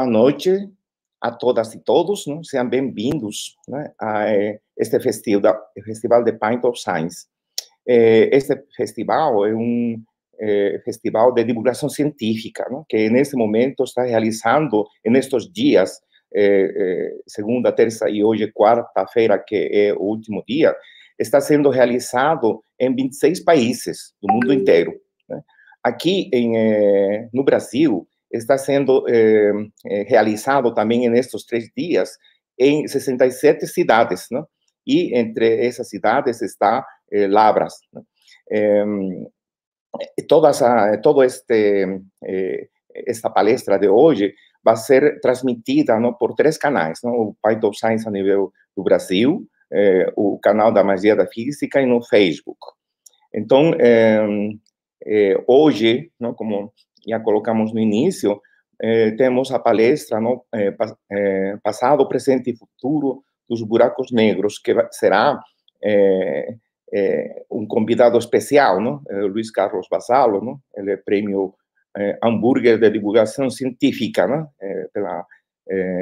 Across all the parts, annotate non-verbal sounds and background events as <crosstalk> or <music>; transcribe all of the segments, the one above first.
boa noite a todas e todos, né? sejam bem-vindos né, a eh, este festival, festival de Paint of Science. Eh, este festival é um eh, festival de divulgação científica, né, que nesse momento está realizando, nestes dias, segunda, terça e hoje quarta-feira, que é o último dia, está sendo realizado em 26 países do mundo uhum. inteiro. Né. Aqui em, no Brasil, está sendo eh, eh, realizado também nestes três dias em 67 cidades, né? e entre essas cidades está eh, Labras. Né? Eh, toda essa, ah, todo este, eh, esta palestra de hoje vai ser transmitida não, por três canais, não? o Python Science a nível do Brasil, o eh, canal da Magia da Física e no Facebook. Então, hoje, não, como já colocamos no início, eh, temos a palestra no, eh, eh, Passado, Presente e Futuro dos Buracos Negros, que será eh, eh, um convidado especial, não? Eh, Luiz Carlos Basalo, não? ele é prêmio Hambúrguer de Divulgação Científica não? pela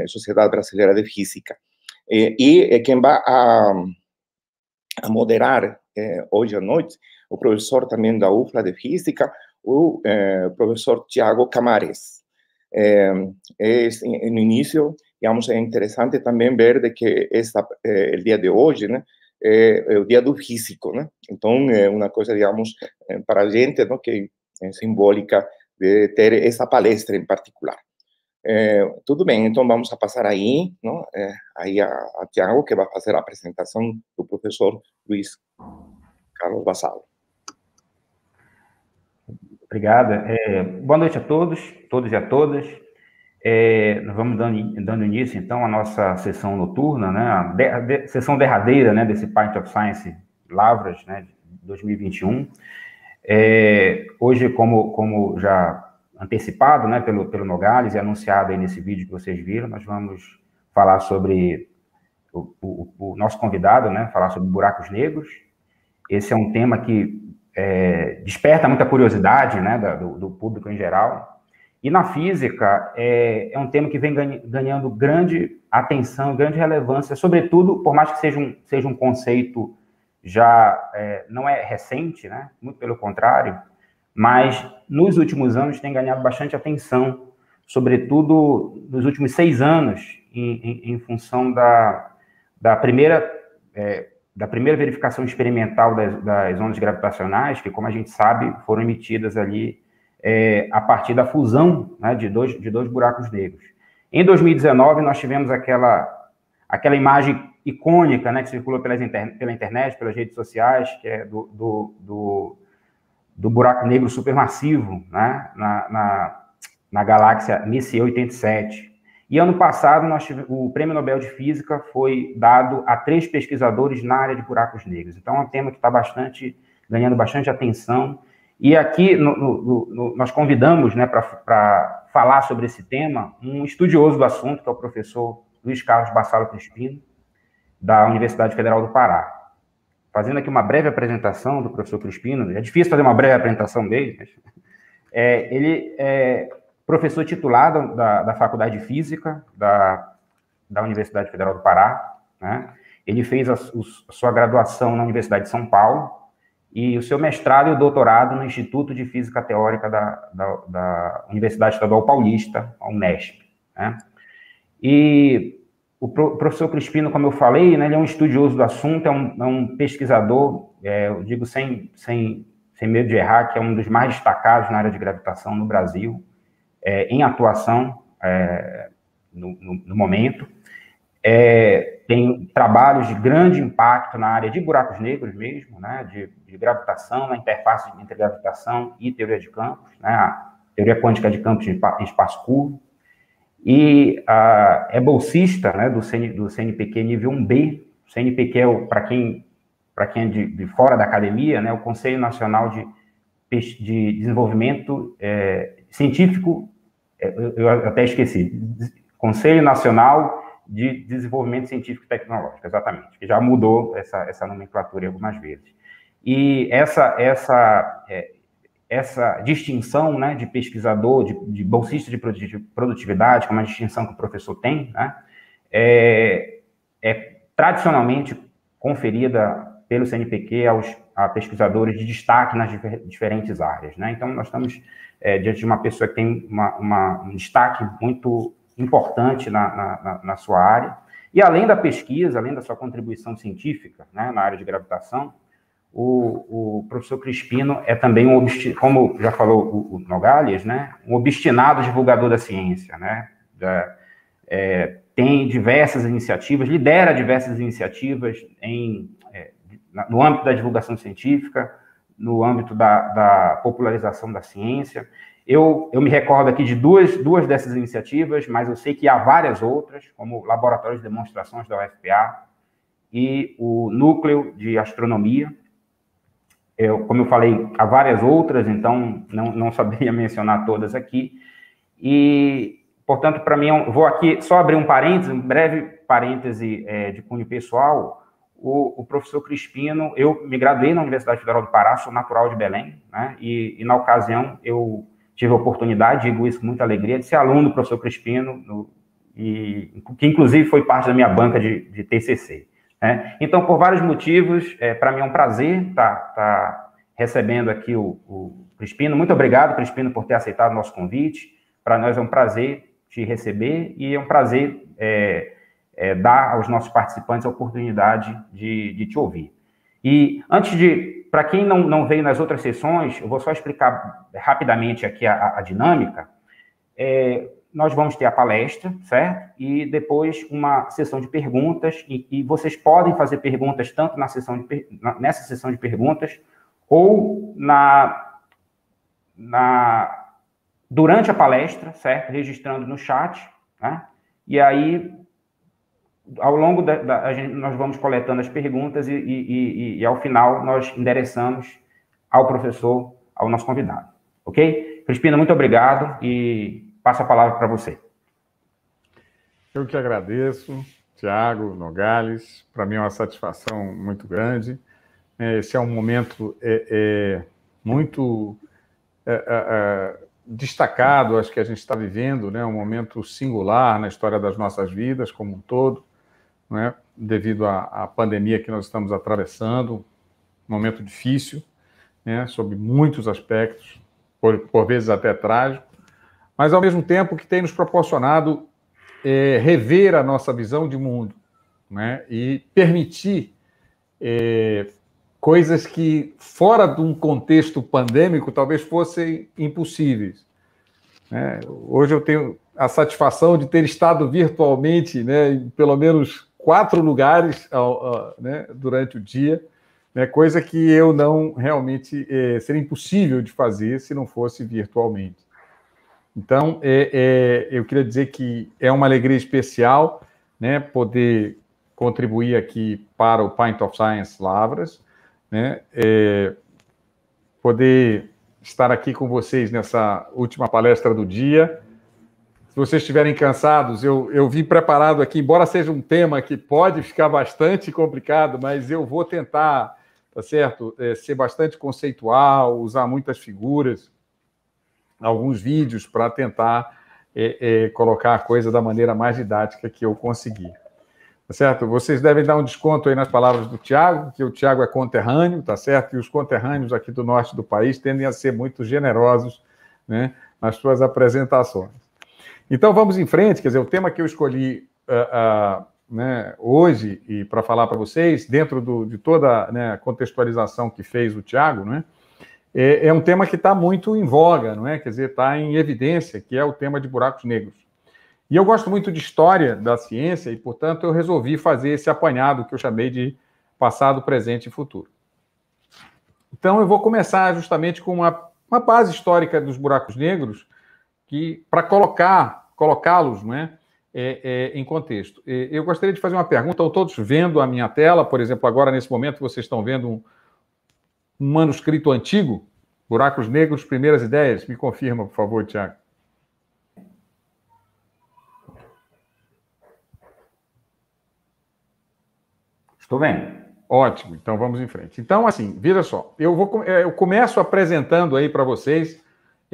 Sociedade Brasileira de Física. E, quem vai a, a moderar hoje à noite, o professor também da UFLA de Física, o eh, profesor Tiago Camares. Em, es, en, en inicio, digamos, es interesante también ver de que esta, eh, el día de hoy es eh, el día o físico, ¿no? Entonces, é una cosa, digamos, para la gente, ¿no? que es simbólica de tener esta palestra en particular. Todo tudo entonces vamos a pasar ahí ¿no? a, a Tiago, que a hacer la presentación del profesor Luis Carlos Basado. Obrigada. É, boa noite a todos, todos e a todas. É, nós vamos dando, dando, início, então, à nossa sessão noturna, né, a, de, a de, sessão derradeira né, desse Pint of Science Lavras né, 2021. É, hoje, como, como já antecipado né, pelo, pelo Nogales e anunciado aí nesse vídeo que vocês viram, nós vamos falar sobre o, o, o nosso convidado, né, falar sobre buracos negros. Esse é um tema que é, desperta muita curiosidade né, do, do, público em geral. E na física é, é um tema que vem ganhando grande atenção, grande relevância, sobretudo, por mais que seja um, seja um conceito já é, não é recente, né? muito pelo contrário, mas nos últimos anos tem ganhado bastante atenção, sobretudo nos últimos seis anos, em, em, em função da, da primeira é, da primeira verificação experimental das, das, ondas gravitacionais, que, como a gente sabe, foram emitidas ali é, a partir da fusão né, de, dois, de dois buracos negros. Em 2019, nós tivemos aquela, aquela imagem icônica né, que circulou pelas inter, pela internet, pelas redes sociais, que é do, do, do, do buraco negro supermassivo né, na, na, na galáxia Messier 87. E ano passado, nós o Prêmio Nobel de Física foi dado a três pesquisadores na área de buracos negros. Então, é um tema que está bastante ganhando bastante atenção. E aqui no, no, no, nós convidamos né, para falar sobre esse tema um estudioso do assunto, que é o professor Luiz Carlos Bassalo Crispino, da Universidade Federal do Pará. Fazendo aqui uma breve apresentação do professor Crispino, é difícil fazer uma breve apresentação dele, mas, é, ele é, professor titular da, da, da Faculdade de Física da, da Universidade Federal do Pará, né? Ele fez a, a sua graduação na Universidade de São Paulo e o seu mestrado e doutorado no Instituto de Física Teórica da, da, da Universidade Estadual Paulista, a Unesp. Né? E o professor Crispino, como eu falei, né, ele é um estudioso do assunto, é um, é um pesquisador, é, eu digo sem, sem, sem medo de errar, que é um dos mais destacados na área de gravitação no Brasil é, em atuação é, no, no, no, momento. É, tem trabalhos de grande impacto na área de buracos negros mesmo, né, de, de gravitação, na interface entre gravitação e teoria de campos, né, a teoria quântica de campos em espaço curvo. E é bolsista né, do, CN, do CNPq nível 1B. O CNPq é, para quem, quem é de, de, fora da academia, né, o Conselho Nacional de, de Desenvolvimento é, Científico é, eu até esqueci, Conselho Nacional de Desenvolvimento Científico e Tecnológico, exatamente, que já mudou essa, essa nomenclatura algumas vezes. E essa, essa, é, essa distinção né, de pesquisador, de, de bolsista de produtividade, que é uma distinção que o professor tem, né, é, é tradicionalmente conferida pelo CNPq aos a pesquisadores de destaque nas diferentes áreas. Né? Então, nós estamos é, diante de uma pessoa que tem uma, uma, um destaque muito importante na, na, na, sua área. E além da pesquisa, além da sua contribuição científica né, na área de gravitação, o, o, professor Crispino é também, um, como já falou o, o Nogales, né, um obstinado divulgador da ciência. Né, da, é, tem diversas iniciativas, lidera diversas iniciativas em no âmbito da divulgação científica, no âmbito da, da popularização da ciência. Eu, eu me recordo aqui de duas, duas dessas iniciativas, mas eu sei que há várias outras, como Laboratório de Demonstrações da UFPA e o Núcleo de Astronomia. Eu, como eu falei, há várias outras, então não, não saberia <laughs> mencionar todas aqui. E, portanto, para mim, é vou aqui só abrir um parêntese, um breve parêntese é, de cunho pessoal o, o, professor Crispino, eu me graduei na Universidade Federal do Pará, sou natural de Belém, né? E, e na ocasião eu tive a oportunidade, digo isso com muita alegria, de ser aluno do professor Crispino, no, e, que inclusive foi parte da minha banca de, de TCC. Né? Então, por vários motivos, é, para mim é um prazer estar tá, tá recebendo aqui o, o, Crispino. Muito obrigado, Crispino, por ter aceitado o nosso convite. Para nós é um prazer te receber e é um prazer é, é, dar aos nossos participantes a oportunidade de, de te ouvir. E antes de, para quem não, não veio nas outras sessões, eu vou só explicar rapidamente aqui a, a dinâmica. É, nós vamos ter a palestra, certo? E depois uma sessão de perguntas, e, e vocês podem fazer perguntas tanto na sessão de, na, nessa sessão de perguntas ou na, na durante a palestra, certo? Registrando no chat, né? E aí ao longo da, da gente, nós vamos coletando as perguntas e, e, e, e, ao final nós endereçamos ao professor, ao nosso convidado, ok? Crispina, muito obrigado e passo a palavra para você. Eu que agradeço, Tiago Nogales, para mim é uma satisfação muito grande. É, esse é um momento é, é muito é, é, é, destacado, acho que a gente está vivendo, né? um momento singular na história das nossas vidas como um todo né, devido à, à, pandemia que nós estamos atravessando, um momento difícil, né, sob muitos aspectos, por, por, vezes até trágico, mas ao mesmo tempo que tem nos proporcionado é, rever a nossa visão de mundo né, e permitir é, coisas que, fora de um contexto pandêmico, talvez fossem impossíveis. Né? Hoje eu tenho a satisfação de ter estado virtualmente, né, pelo menos quatro lugares ao, ao, né, durante o dia, né, coisa que eu não realmente é, seria impossível de fazer se não fosse virtualmente. Então, é, é, eu queria dizer que é uma alegria especial né, poder contribuir aqui para o Pint of Science Lavras, né, é, poder estar aqui com vocês nessa última palestra do dia se vocês estiverem cansados, eu, eu vim preparado aqui, embora seja um tema que pode ficar bastante complicado, mas eu vou tentar, tá certo? É, ser bastante conceitual, usar muitas figuras, alguns vídeos para tentar é, é, colocar a coisa da maneira mais didática que eu conseguir. Tá certo? Vocês devem dar um desconto aí nas palavras do Tiago, que o Tiago é conterrâneo, tá certo? E os conterrâneos aqui do norte do país tendem a ser muito generosos né, nas suas apresentações. Então vamos em frente, quer dizer, o tema que eu escolhi uh, uh, né, hoje e para falar para vocês, dentro do, de toda né, a contextualização que fez o Tiago, né, é, é, um tema que está muito em voga, não é? quer dizer, está em evidência, que é o tema de buracos negros. E eu gosto muito de história da ciência e, portanto, eu resolvi fazer esse apanhado que eu chamei de passado, presente e futuro. Então, eu vou começar justamente com uma, uma base histórica dos buracos negros, que para colocar colocá-los né, é, é, em contexto. É, eu gostaria de fazer uma pergunta, estão todos vendo a minha tela, por exemplo, agora nesse momento vocês estão vendo um, um manuscrito antigo, Buracos Negros, Primeiras Ideias. Me confirma, por favor, Tiago. Estou bem. Ótimo, então vamos em frente. Então, assim, veja só, eu, vou, é, eu começo apresentando aí para vocês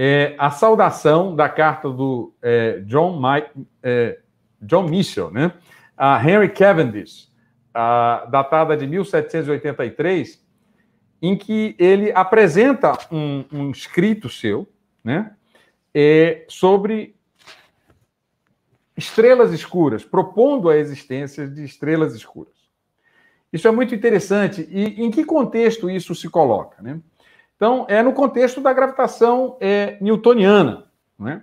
é, a saudação da carta do é, John, Mike, é, John Mitchell, né? A Henry Cavendish, a, datada de 1783, em que ele apresenta um, um escrito seu, né? É, sobre estrelas escuras, propondo a existência de estrelas escuras. Isso é muito interessante. E em que contexto isso se coloca? Né? Então, é no contexto da gravitação é, newtoniana. Né?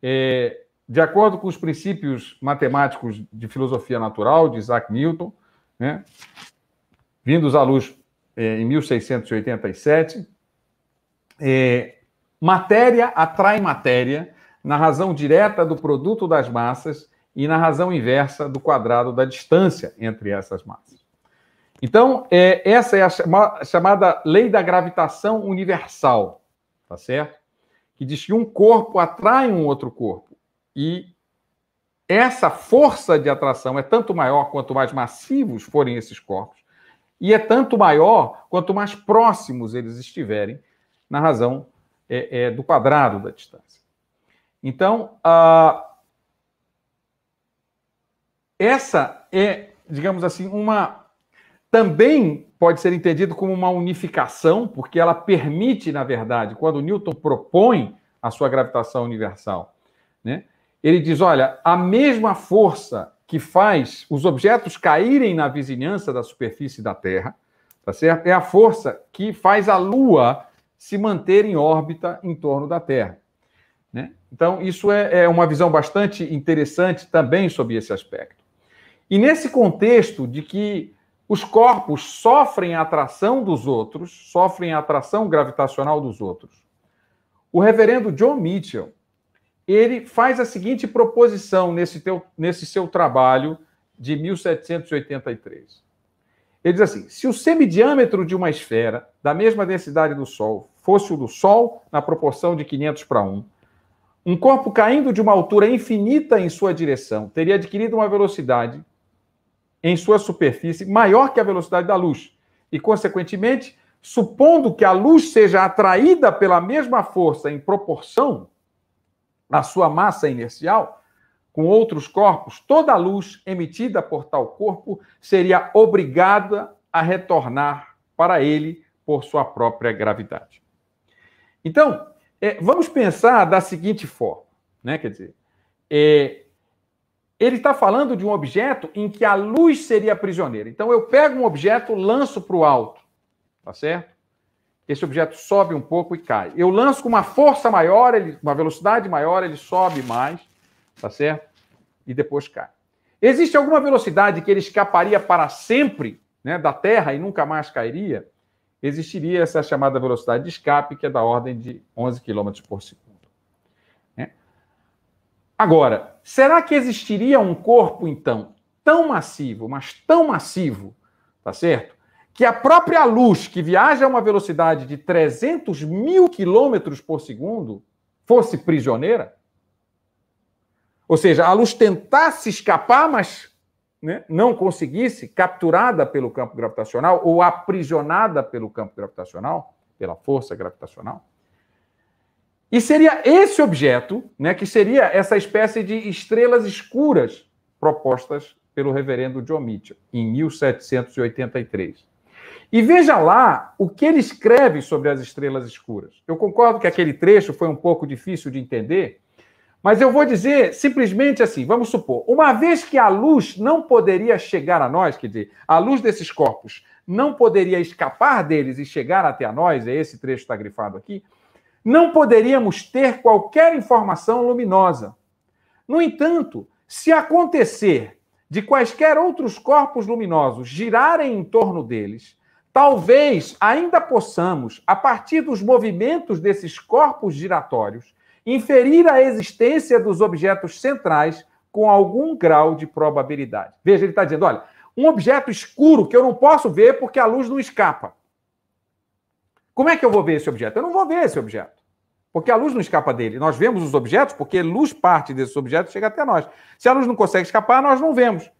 É, de acordo com os princípios matemáticos de filosofia natural de Isaac Newton, né? vindos à luz é, em 1687, é, matéria atrai matéria na razão direta do produto das massas e na razão inversa do quadrado da distância entre essas massas. Então, é, essa é a chama, chamada lei da gravitação universal, tá certo? Que diz que um corpo atrai um outro corpo. E essa força de atração é tanto maior quanto mais massivos forem esses corpos, e é tanto maior quanto mais próximos eles estiverem, na razão é, é, do quadrado da distância. Então, a... essa é, digamos assim, uma também pode ser entendido como uma unificação, porque ela permite, na verdade, quando Newton propõe a sua gravitação universal, né? Ele diz: olha, a mesma força que faz os objetos caírem na vizinhança da superfície da Terra, tá certo? É a força que faz a Lua se manter em órbita em torno da Terra. Né? Então, isso é, é uma visão bastante interessante também sobre esse aspecto. E nesse contexto de que os corpos sofrem a atração dos outros, sofrem a atração gravitacional dos outros. O reverendo John Mitchell, ele faz a seguinte proposição nesse, teu, nesse seu trabalho de 1783. Ele diz assim: se o semidiâmetro de uma esfera da mesma densidade do Sol fosse o do Sol na proporção de 500 para 1, um corpo caindo de uma altura infinita em sua direção teria adquirido uma velocidade em sua superfície maior que a velocidade da luz e, consequentemente, supondo que a luz seja atraída pela mesma força em proporção à sua massa inercial com outros corpos, toda a luz emitida por tal corpo seria obrigada a retornar para ele por sua própria gravidade. Então, é, vamos pensar da seguinte forma, né? Quer dizer, é, ele está falando de um objeto em que a luz seria prisioneira. Então eu pego um objeto, lanço para o alto, tá certo? Esse objeto sobe um pouco e cai. Eu lanço com uma força maior, ele, uma velocidade maior, ele sobe mais, tá certo? E depois cai. Existe alguma velocidade que ele escaparia para sempre né, da Terra e nunca mais cairia? Existiria essa chamada velocidade de escape, que é da ordem de 11 km por segundo. Agora, será que existiria um corpo, então, tão massivo, mas tão massivo, tá certo? Que a própria luz, que viaja a uma velocidade de 300 mil quilômetros por segundo, fosse prisioneira? Ou seja, a luz tentasse escapar, mas né, não conseguisse, capturada pelo campo gravitacional ou aprisionada pelo campo gravitacional, pela força gravitacional? E seria esse objeto, né, que seria essa espécie de estrelas escuras propostas pelo reverendo John Mitchell, em 1783. E veja lá o que ele escreve sobre as estrelas escuras. Eu concordo que aquele trecho foi um pouco difícil de entender, mas eu vou dizer simplesmente assim: vamos supor, uma vez que a luz não poderia chegar a nós, quer dizer, a luz desses corpos não poderia escapar deles e chegar até a nós, é esse trecho que está grifado aqui não poderíamos ter qualquer informação luminosa. No entanto, se acontecer de quaisquer outros corpos luminosos girarem em torno deles, talvez ainda possamos, a partir dos movimentos desses corpos giratórios, inferir a existência dos objetos centrais com algum grau de probabilidade. Veja, ele está dizendo: olha, um objeto escuro que eu não posso ver porque a luz não escapa. Como é que eu vou ver esse objeto? Eu não vou ver esse objeto. Porque a luz não escapa dele. Nós vemos os objetos porque luz parte desses objetos e chega até nós. Se a luz não consegue escapar, nós não vemos.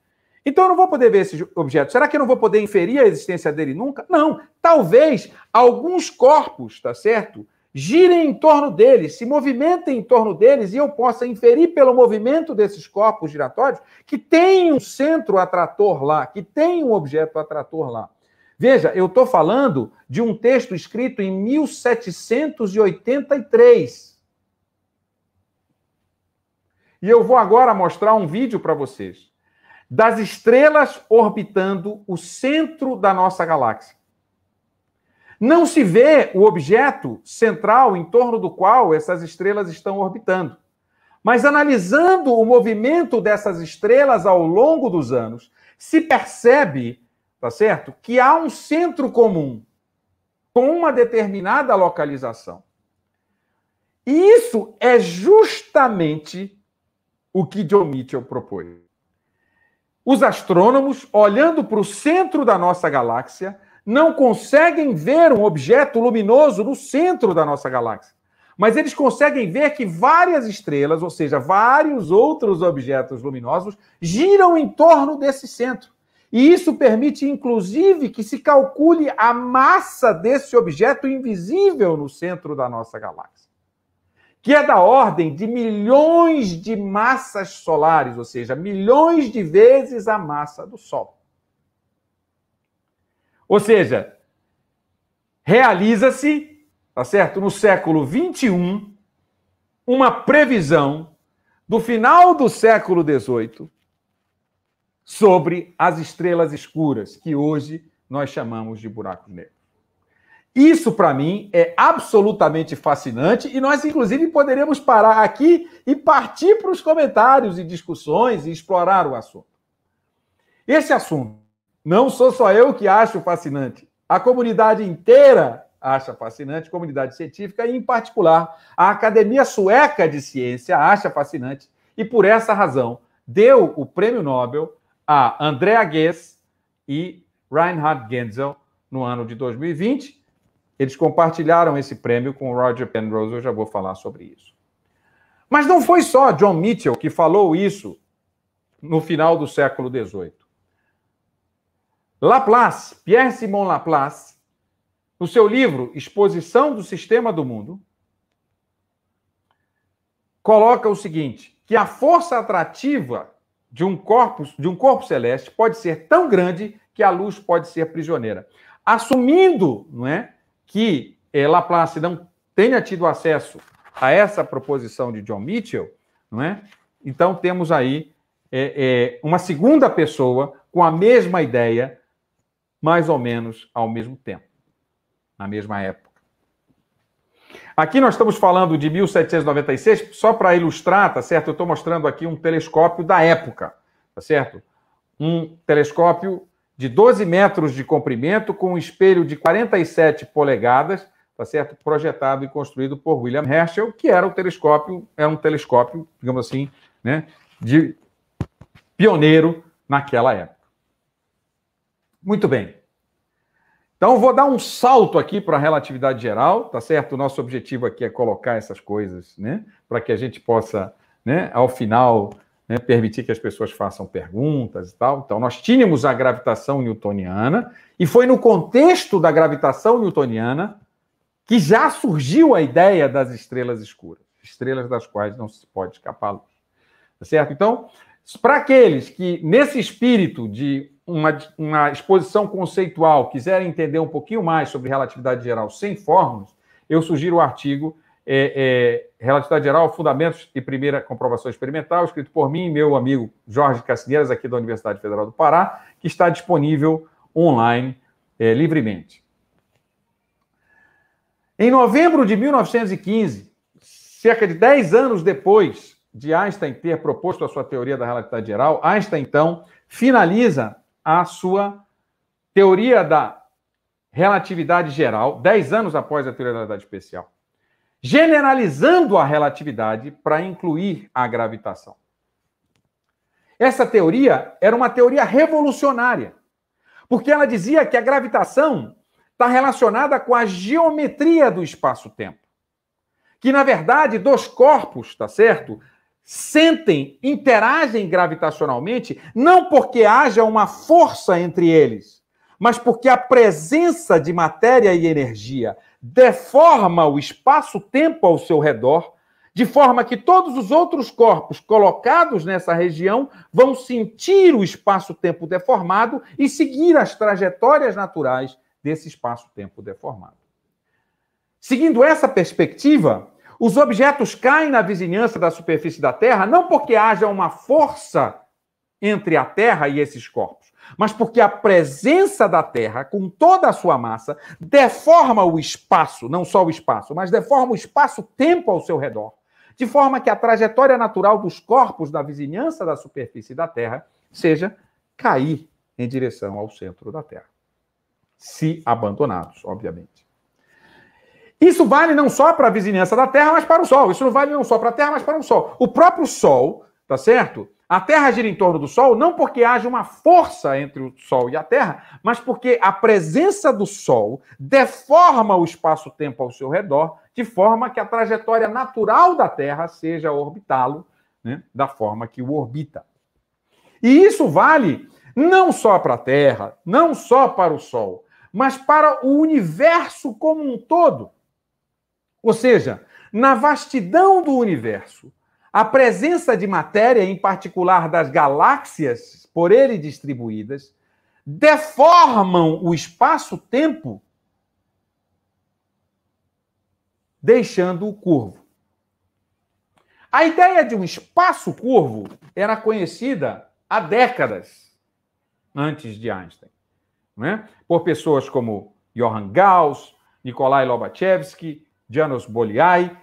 Então eu não vou poder ver esse objeto. Será que eu não vou poder inferir a existência dele nunca? Não. Talvez alguns corpos, tá certo? Girem em torno deles, se movimentem em torno deles e eu possa inferir pelo movimento desses corpos giratórios que tem um centro atrator lá, que tem um objeto atrator lá. Veja, eu estou falando de um texto escrito em 1783. E eu vou agora mostrar um vídeo para vocês das estrelas orbitando o centro da nossa galáxia. Não se vê o objeto central em torno do qual essas estrelas estão orbitando. Mas analisando o movimento dessas estrelas ao longo dos anos, se percebe tá certo? Que há um centro comum com uma determinada localização. E isso é justamente o que John Mitchell propôs. Os astrônomos, olhando para o centro da nossa galáxia, não conseguem ver um objeto luminoso no centro da nossa galáxia. Mas eles conseguem ver que várias estrelas, ou seja, vários outros objetos luminosos, giram em torno desse centro. E isso permite, inclusive, que se calcule a massa desse objeto invisível no centro da nossa galáxia, que é da ordem de milhões de massas solares, ou seja, milhões de vezes a massa do Sol. Ou seja, realiza-se, tá certo, no século 21, uma previsão do final do século 18 sobre as estrelas escuras, que hoje nós chamamos de buracos negros. Isso, para mim, é absolutamente fascinante e nós, inclusive, poderemos parar aqui e partir para os comentários e discussões e explorar o assunto. Esse assunto, não sou só eu que acho fascinante, a comunidade inteira acha fascinante, comunidade científica e, em particular, a Academia Sueca de Ciência acha fascinante e, por essa razão, deu o prêmio Nobel a Andrea Guess e Reinhard Genzel no ano de 2020. Eles compartilharam esse prêmio com o Roger Penrose, eu já vou falar sobre isso. Mas não foi só John Mitchell que falou isso no final do século XVIII. Laplace, Pierre Simon Laplace, no seu livro Exposição do Sistema do Mundo, coloca o seguinte: que a força atrativa de um corpus, de um corpo celeste pode ser tão grande que a luz pode ser prisioneira. Assumindo, não é, que é, Laplace não tenha tido acesso a essa proposição de John Mitchell, não é? Então temos aí é, é, uma segunda pessoa com a mesma ideia, mais ou menos ao mesmo tempo, na mesma época. Aqui nós estamos falando de 1796, só para ilustrar, tá certo? Eu estou mostrando aqui um telescópio da época, tá certo? Um telescópio de 12 metros de comprimento com um espelho de 47 polegadas, tá certo? Projetado e construído por William Herschel, que era um telescópio, é um telescópio, digamos assim, né, de pioneiro naquela época. Muito bem. Então, vou dar um salto aqui para a relatividade geral, tá certo? O nosso objetivo aqui é colocar essas coisas, né? Para que a gente possa, né, ao final, né, permitir que as pessoas façam perguntas e tal. Então, nós tínhamos a gravitação newtoniana, e foi no contexto da gravitação newtoniana que já surgiu a ideia das estrelas escuras, estrelas das quais não se pode escapar a luz. Tá certo? Então, para aqueles que, nesse espírito de uma, uma exposição conceitual, quiserem entender um pouquinho mais sobre relatividade geral sem fórmulas, eu sugiro o artigo é, é, Relatividade Geral, Fundamentos e Primeira Comprovação Experimental, escrito por mim e meu amigo Jorge Cassineiras, aqui da Universidade Federal do Pará, que está disponível online é, livremente. Em novembro de 1915, cerca de 10 anos depois de Einstein ter proposto a sua teoria da relatividade geral, Einstein, então, finaliza a sua teoria da relatividade geral, 10 anos após a teoria da relatividade especial, generalizando a relatividade para incluir a gravitação. Essa teoria era uma teoria revolucionária, porque ela dizia que a gravitação está relacionada com a geometria do espaço-tempo. Que, na verdade, dos corpos, tá certo? sentem, interagem gravitacionalmente, não porque haja uma força entre eles, mas porque a presença de matéria e energia deforma o espaço-tempo ao seu redor, de forma que todos os outros corpos colocados nessa região vão sentir o espaço-tempo deformado e seguir as trajetórias naturais desse espaço-tempo deformado. Seguindo essa perspectiva, os objetos caem na vizinhança da superfície da Terra não porque haja uma força entre a Terra e esses corpos, mas porque a presença da Terra, com toda a sua massa, deforma o espaço, não só o espaço, mas deforma o espaço-tempo ao seu redor, de forma que a trajetória natural dos corpos da vizinhança da superfície da Terra seja cair em direção ao centro da Terra, se abandonados, obviamente. Isso vale não só para a vizinhança da Terra, mas para o Sol. Isso não vale não só para a Terra, mas para o Sol. O próprio Sol, tá certo? A Terra gira em torno do Sol não porque haja uma força entre o Sol e a Terra, mas porque a presença do Sol deforma o espaço-tempo ao seu redor, de forma que a trajetória natural da Terra seja orbitá-lo né, da forma que o orbita. E isso vale não só para a Terra, não só para o Sol, mas para o universo como um todo. Ou seja, na vastidão do universo, a presença de matéria, em particular das galáxias por ele distribuídas, deformam o espaço-tempo, deixando-o curvo. A ideia de um espaço curvo era conhecida há décadas antes de Einstein, né? por pessoas como Johann Gauss, Nikolai Lobachevsky, Janos Boliai,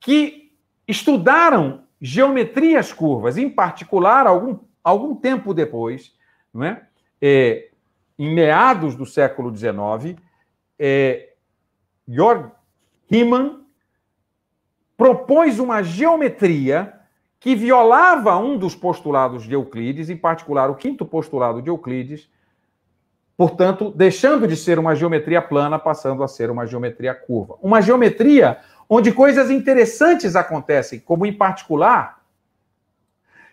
que estudaram geometrias curvas, em particular, algum, algum tempo depois, não é? é em meados do século XIX, é, Georg Riemann propôs uma geometria que violava um dos postulados de Euclides, em particular o quinto postulado de Euclides, portanto, deixando de ser uma geometria plana, passando a ser uma geometria curva. Uma geometria onde coisas interessantes acontecem, como em particular.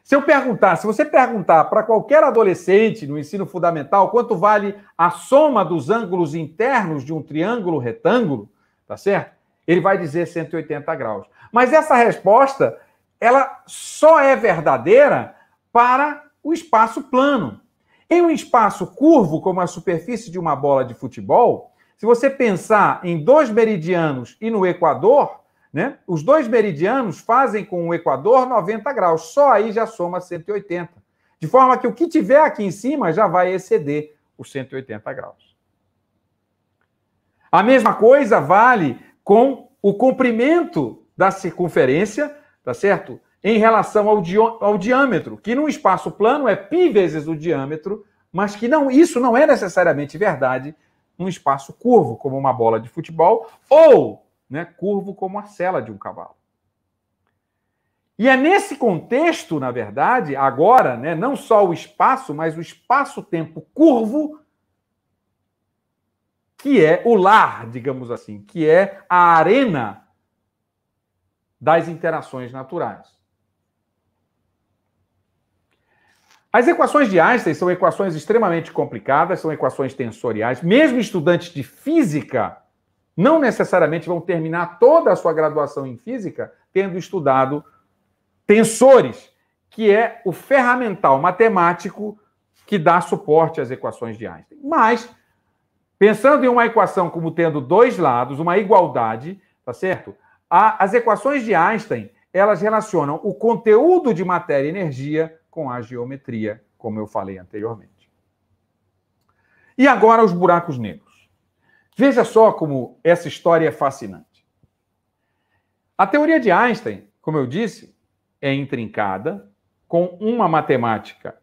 Se eu perguntar, se você perguntar para qualquer adolescente no ensino fundamental quanto vale a soma dos ângulos internos de um triângulo retângulo, tá certo? Ele vai dizer 180 graus. Mas essa resposta, ela só é verdadeira para o espaço plano. Em um espaço curvo, como a superfície de uma bola de futebol, se você pensar em dois meridianos e no equador, né, os dois meridianos fazem com o equador 90 graus, só aí já soma 180. De forma que o que tiver aqui em cima já vai exceder os 180 graus. A mesma coisa vale com o comprimento da circunferência, tá certo? em relação ao, di ao diâmetro, que num espaço plano é π vezes o diâmetro, mas que não isso não é necessariamente verdade num espaço curvo, como uma bola de futebol, ou né, curvo como a sela de um cavalo. E é nesse contexto, na verdade, agora, né, não só o espaço, mas o espaço-tempo curvo, que é o lar, digamos assim, que é a arena das interações naturais. As equações de Einstein são equações extremamente complicadas, são equações tensoriais. Mesmo estudantes de física não necessariamente vão terminar toda a sua graduação em física tendo estudado tensores, que é o ferramental matemático que dá suporte às equações de Einstein. Mas, pensando em uma equação como tendo dois lados, uma igualdade, tá certo? as equações de Einstein, elas relacionam o conteúdo de matéria e energia com a geometria, como eu falei anteriormente. E agora os buracos negros. Veja só como essa história é fascinante. A teoria de Einstein, como eu disse, é intrincada com uma matemática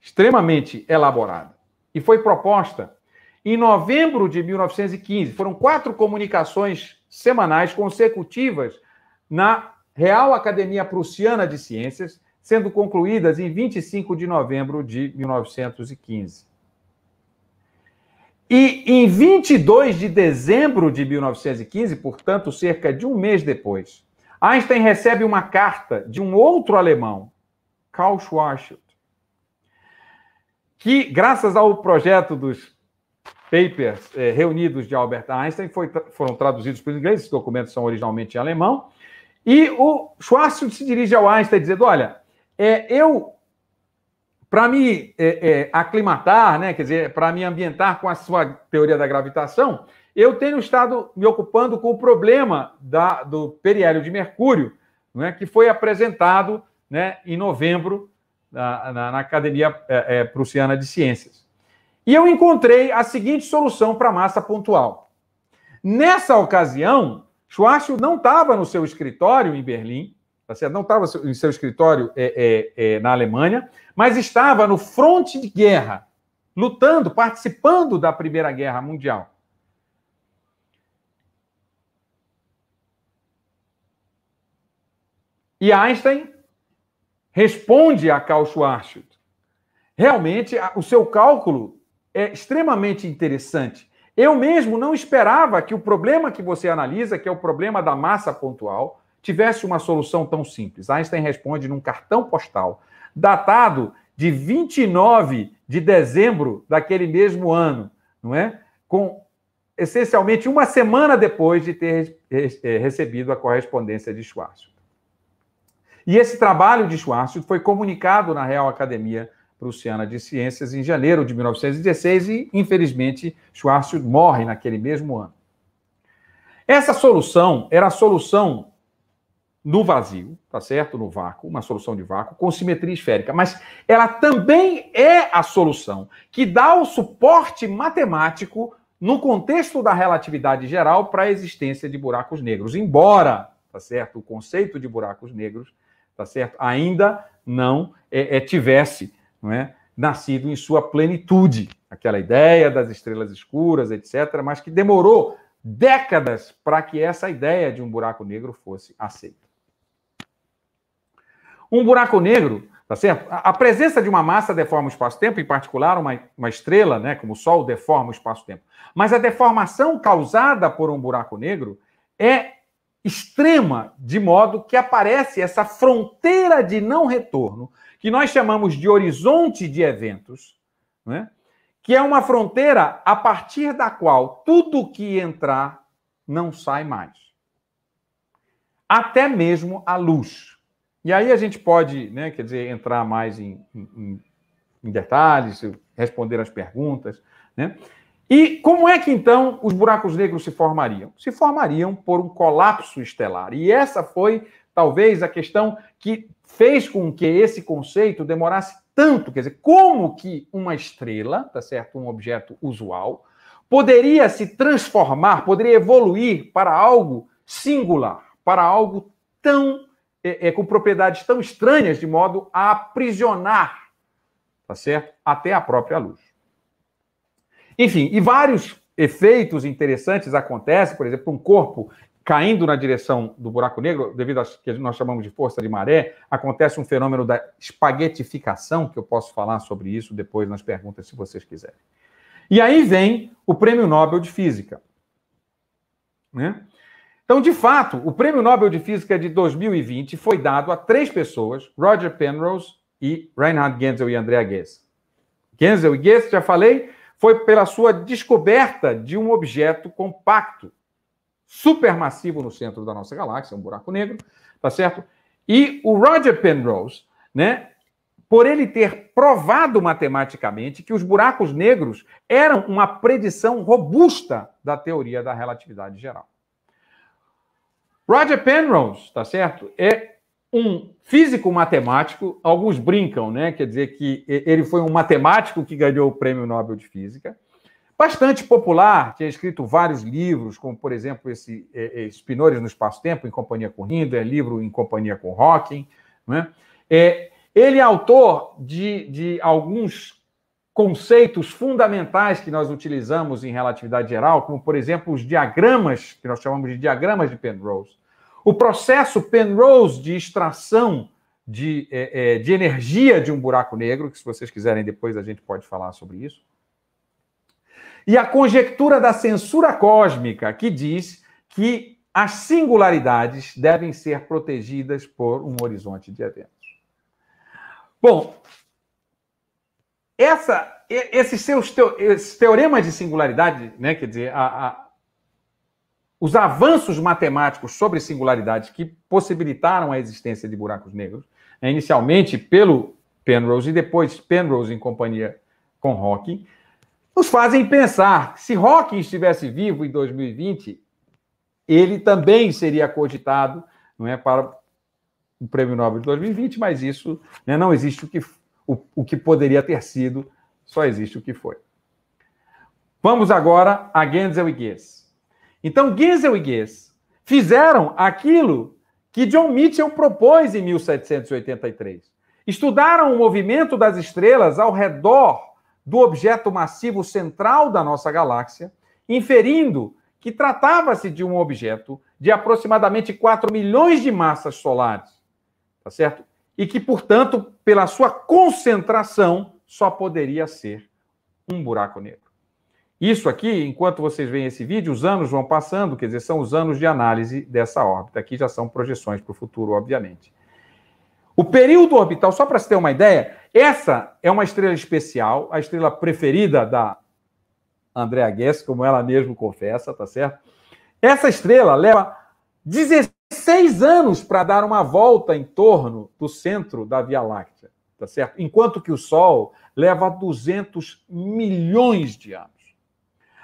extremamente elaborada e foi proposta em novembro de 1915. Foram quatro comunicações semanais consecutivas na Real Academia Prussiana de Ciências, sendo concluídas em 25 de novembro de 1915. E em 22 de dezembro de 1915, portanto, cerca de um mês depois, Einstein recebe uma carta de um outro alemão, Karl Schwarzschild, que, graças ao projeto dos papers eh, reunidos de Albert Einstein, foi, foram traduzidos para o inglês, esses documentos são originalmente em alemão, e o Schwarzschild se dirige ao Einstein dizendo: Olha, é, eu, para me é, é, aclimatar, né, quer dizer, para me ambientar com a sua teoria da gravitação, eu tenho estado me ocupando com o problema da, do periélio de Mercúrio, né, que foi apresentado né, em novembro na, na, na Academia é, é Prussiana de Ciências. E eu encontrei a seguinte solução para massa pontual. Nessa ocasião, Schwarzschild não estava no seu escritório em Berlim, tá certo? não estava em seu escritório é, é, é, na Alemanha, mas estava no fronte de guerra, lutando, participando da Primeira Guerra Mundial. E Einstein responde a Karl Schwarzschild. Realmente, o seu cálculo é extremamente interessante. Eu mesmo não esperava que o problema que você analisa, que é o problema da massa pontual, tivesse uma solução tão simples? Einstein responde num cartão postal, datado de 29 de dezembro daquele mesmo ano, não é? Com essencialmente uma semana depois de ter eh, eh, recebido a correspondência de Schwarzschild. E esse trabalho de Schwarzschild foi comunicado na Real Academia Prussiana de Ciências em janeiro de 1916 e, infelizmente, Schwarzschild morre naquele mesmo ano. Essa solução era a solução no vazio, tá certo? No vácuo, uma solução de vácuo com simetria esférica, mas ela também é a solução que dá o suporte matemático no contexto da relatividade geral para a existência de buracos negros. Embora, tá certo, o conceito de buracos negros, tá certo, ainda não é, é, tivesse, não é, nascido em sua plenitude, aquela ideia das estrelas escuras, etc, mas que demorou décadas para que essa ideia de um buraco negro fosse aceita. Um buraco negro, tá certo? A, presença de uma massa deforma o espaço-tempo, em particular uma, uma estrela, né, como o Sol, deforma o espaço-tempo. Mas a deformação causada por um buraco negro é extrema, de modo que aparece essa fronteira de não retorno, que nós chamamos de horizonte de eventos, né? que é uma fronteira a partir da qual tudo que entrar não sai mais. Até mesmo a luz. E aí a gente pode, né, quer dizer, entrar mais em, em, em detalhes, responder as perguntas, né? E como é que então os buracos negros se formariam? Se formariam por um colapso estelar. E essa foi talvez a questão que fez com que esse conceito demorasse tanto, quer dizer, como que uma estrela, tá certo, um objeto usual, poderia se transformar, poderia evoluir para algo singular, para algo tão é, é, com propriedades tão estranhas de modo a aprisionar, tá certo? Até a própria luz. Enfim, e vários efeitos interessantes acontecem, por exemplo, um corpo caindo na direção do buraco negro, devido ao que nós chamamos de força de maré, acontece um fenômeno da espaguetificação, que eu posso falar sobre isso depois nas perguntas, se vocês quiserem. E aí vem o Prêmio Nobel de Física. Né? Então, de fato, o Prêmio Nobel de Física de 2020 foi dado a três pessoas, Roger Penrose e Reinhard Genzel e Andrea Ghez. Genzel e Ghez, já falei, foi pela sua descoberta de um objeto compacto, supermassivo no centro da nossa galáxia, um buraco negro, tá certo? E o Roger Penrose, né, por ele ter provado matematicamente que os buracos negros eram uma predição robusta da teoria da relatividade geral. Roger Penrose, tá certo? É um físico matemático, alguns brincam, né? Quer dizer que ele foi um matemático que ganhou o Prêmio Nobel de Física, bastante popular, tinha escrito vários livros, como por exemplo esse é, é Spinores no Espaço-Tempo, em companhia com Hinder, livro em companhia com Hawking, né? É, ele é autor de, de alguns conceitos fundamentais que nós utilizamos em relatividade geral, como, por exemplo, os diagramas, que nós chamamos de diagramas de Penrose. O processo Penrose de extração de, é, é, de energia de um buraco negro, que se vocês quiserem depois a gente pode falar sobre isso. E a conjectura da censura cósmica, que diz que as singularidades devem ser protegidas por um horizonte de eventos. Bom, essa, esses seus teoremas de singularidade, né, quer dizer, a, a, os avanços matemáticos sobre singularidades que possibilitaram a existência de buracos negros, né, inicialmente pelo Penrose e depois Penrose em companhia com Hawking, nos fazem pensar que se Hawking estivesse vivo em 2020, ele também seria cogitado não é, para o Prêmio Nobel de 2020, mas isso né, não existe o que o, o que poderia ter sido, só existe o que foi. Vamos agora a Genzel e Guess. Então, Genzel e Guess fizeram aquilo que John Mitchell propôs em 1783. Estudaram o movimento das estrelas ao redor do objeto massivo central da nossa galáxia, inferindo que tratava-se de um objeto de aproximadamente 4 milhões de massas solares, tá certo? e que, portanto, pela sua concentração, só poderia ser um buraco negro. Isso aqui, enquanto vocês veem esse vídeo, os anos vão passando, quer dizer, são os anos de análise dessa órbita. Aqui já são projeções para o futuro, obviamente. O período orbital, só para se ter uma ideia, essa é uma estrela especial, a estrela preferida da Andrea Guess, como ela mesmo confessa, tá certo? Essa estrela leva 16 seis anos para dar uma volta em torno do centro da Via Láctea, tá certo? Enquanto que o Sol leva 200 milhões de anos.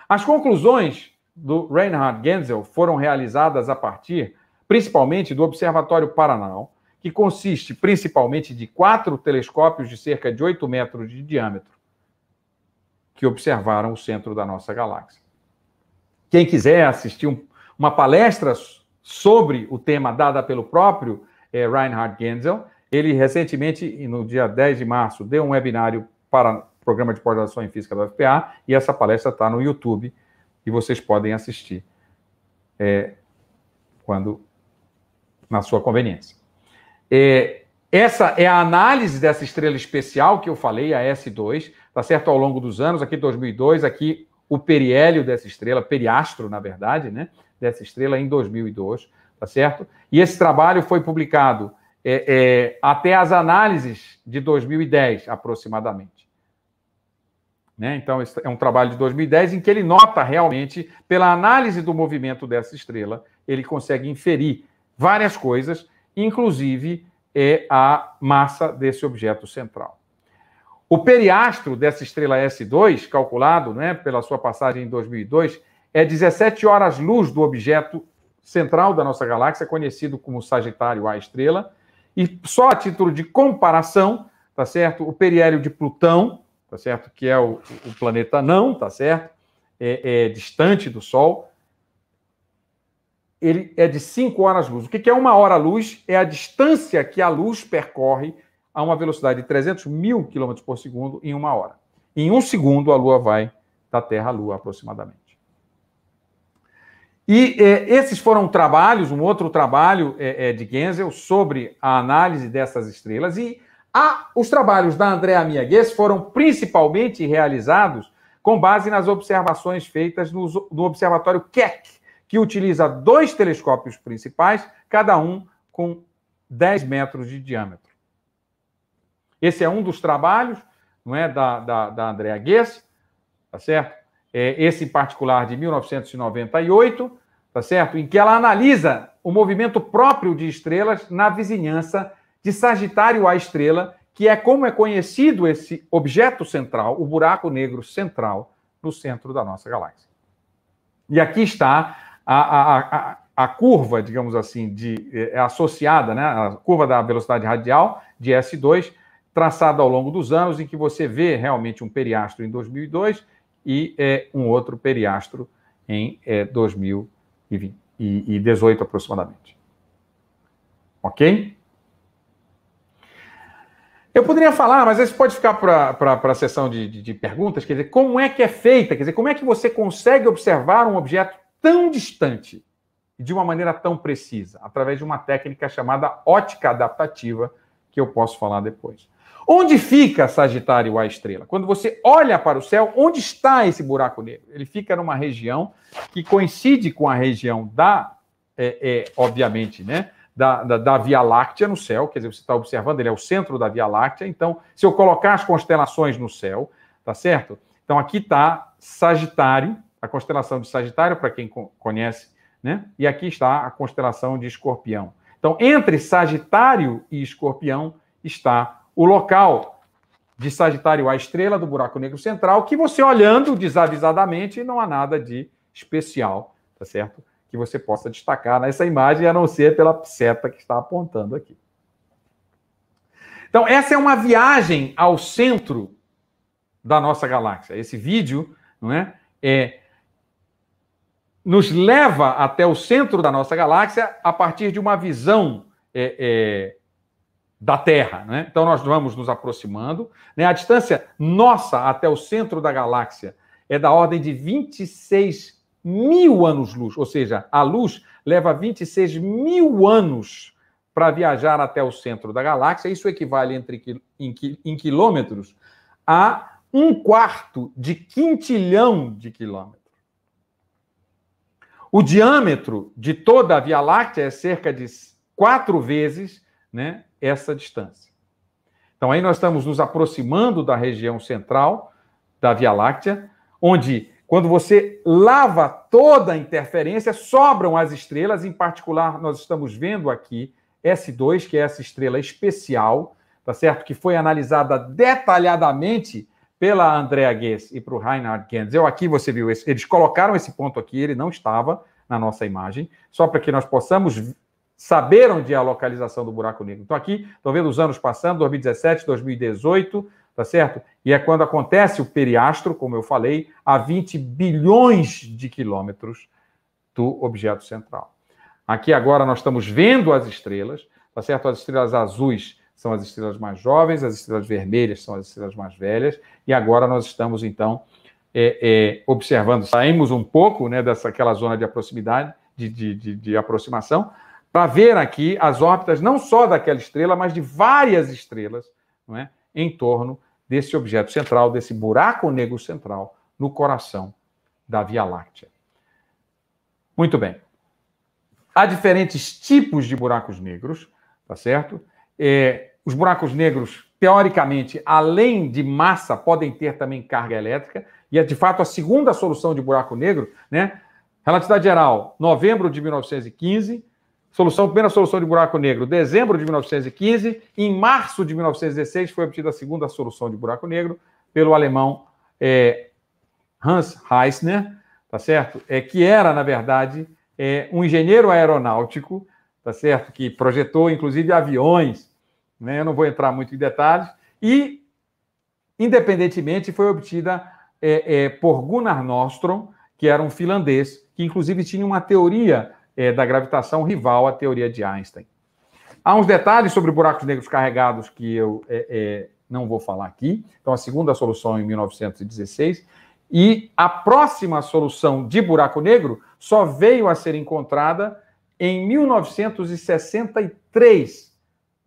As conclusões do Reinhard Genzel foram realizadas a partir, principalmente, do Observatório Paranal, que consiste principalmente de quatro telescópios de cerca de 8 metros de diâmetro, que observaram o centro da nossa galáxia. Quem quiser assistir uma palestra sobre o tema dada pelo próprio é, Reinhard Genzel. Ele recentemente, no dia 10 de março, deu um webinário para o programa de pós-graduação em física da UFPA e essa palestra está no YouTube e vocês podem assistir é, quando na sua conveniência. É, essa é a análise dessa estrela especial que eu falei, a S2, tá certo? Ao longo dos anos, aqui 2002, aqui o periélio dessa estrela, periastro, na verdade, né? Dessa estrela em 2002, tá certo? E esse trabalho foi publicado é, é, até as análises de 2010, aproximadamente. Né? Então, é um trabalho de 2010 em que ele nota realmente, pela análise do movimento dessa estrela, ele consegue inferir várias coisas, inclusive é, a massa desse objeto central. O periastro dessa estrela S2, calculado né, pela sua passagem em 2002, é 17 horas-luz do objeto central da nossa galáxia, conhecido como Sagitário A estrela. E só a título de comparação, tá certo? O periélio de Plutão, tá certo? Que é o, o planeta não, tá certo? É, é, distante do Sol. Ele é de 5 horas-luz. O que é uma hora-luz? É a distância que a luz percorre a uma velocidade de 300 mil km por segundo em uma hora. Em um segundo, a Lua vai da Terra à Lua, aproximadamente. E é, esses foram trabalhos, um outro trabalho é, é de Genzel sobre a análise dessas estrelas. E a, os trabalhos da Andrea Miegues foram principalmente realizados com base nas observações feitas no, no Observatório Keck, que utiliza dois telescópios principais, cada um com 10 metros de diâmetro. Esse é um dos trabalhos não é, da, da, da Andrea Guess, tá certo? É, esse em particular de 1998, tá certo? Em que ela analisa o movimento próprio de estrelas na vizinhança de Sagitário à estrela, que é como é conhecido esse objeto central, o buraco negro central, no centro da nossa galáxia. E aqui está a, a, a, a curva, digamos assim, de, é, associada, né, a curva da velocidade radial de S2 traçado ao longo dos anos, em que você vê realmente um periastro em 2002 e é, um outro periastro em é, 2018 aproximadamente. Ok? Eu poderia falar, mas isso pode ficar para a sessão de, de, de, perguntas, quer dizer, como é que é feita? Quer dizer, como é que você consegue observar um objeto tão distante de uma maneira tão precisa? Através de uma técnica chamada ótica adaptativa, que eu posso falar depois. Onde fica Sagitário a estrela? Quando você olha para o céu, onde está esse buraco negro? Ele fica numa região que coincide com a região da, é, é, obviamente, né? Da, da, da, Via Láctea no céu, quer dizer, você está observando, ele é o centro da Via Láctea. Então, se eu colocar as constelações no céu, tá certo? Então, aqui está Sagitário, a constelação de Sagitário, para quem conhece, né? E aqui está a constelação de Escorpião. Então, entre Sagitário e Escorpião está o local de Sagitário a estrela do buraco negro central, que você olhando desavisadamente não há nada de especial, tá certo? Que você possa destacar nessa imagem, a não ser pela seta que está apontando aqui. Então, essa é uma viagem ao centro da nossa galáxia. Esse vídeo, não é? É nos leva até o centro da nossa galáxia a partir de uma visão é, é, da Terra. Né? Então nós vamos nos aproximando. Né? A distância nossa até o centro da galáxia é da ordem de 26 mil anos-luz, ou seja, a luz leva 26 mil anos para viajar até o centro da galáxia. Isso equivale entre, em, em quilômetros a um quarto de quintilhão de quilômetros. O diâmetro de toda a Via Láctea é cerca de quatro vezes né, essa distância. Então aí nós estamos nos aproximando da região central da Via Láctea, onde quando você lava toda a interferência, sobram as estrelas, em particular nós estamos vendo aqui S2, que é essa estrela especial, tá certo? Que foi analisada detalhadamente pela Andrea Guess e para o Reinhard Genzel. Aqui você viu, eles colocaram esse ponto aqui, ele não estava na nossa imagem, só para que nós possamos saber onde é a localização do buraco negro. Então, aqui, estou vendo os anos passando, 2017, 2018, tá certo? E é quando acontece o periastro, como eu falei, a 20 bilhões de quilômetros do objeto central. Aqui agora nós estamos vendo as estrelas, tá certo? As estrelas azuis são as estrelas mais jovens, as estrelas vermelhas são as estrelas mais velhas, e agora nós estamos, então, é, é, observando, saímos um pouco né, dessa aquela zona de proximidade, de, de, de, de aproximação, para ver aqui as órbitas não só daquela estrela, mas de várias estrelas não é? em torno desse objeto central, desse buraco negro central no coração da Via Láctea. Muito bem. Há diferentes tipos de buracos negros, tá certo? É, os buracos negros, teoricamente, além de massa, podem ter também carga elétrica, e é de fato a segunda solução de buraco negro, né? Relatividade geral, novembro de 1915, Solução, primeira solução de buraco negro, dezembro de 1915. Em março de 1916 foi obtida a segunda solução de buraco negro pelo alemão é, Hans Reissner, tá certo? É, que era, na verdade, é, um engenheiro aeronáutico, tá certo? Que projetou, inclusive, aviões. Né? Eu não vou entrar muito em detalhes. E, independentemente, foi obtida é, é por Gunnar Nostrom, que era um finlandês, que, inclusive, tinha uma teoria é, da gravitação, rival à teoria de Einstein. Há uns detalhes sobre buracos negros carregados que eu é, não vou falar aqui. Então, a segunda solução em 1916. E a próxima solução de buraco negro só veio a ser encontrada em 1963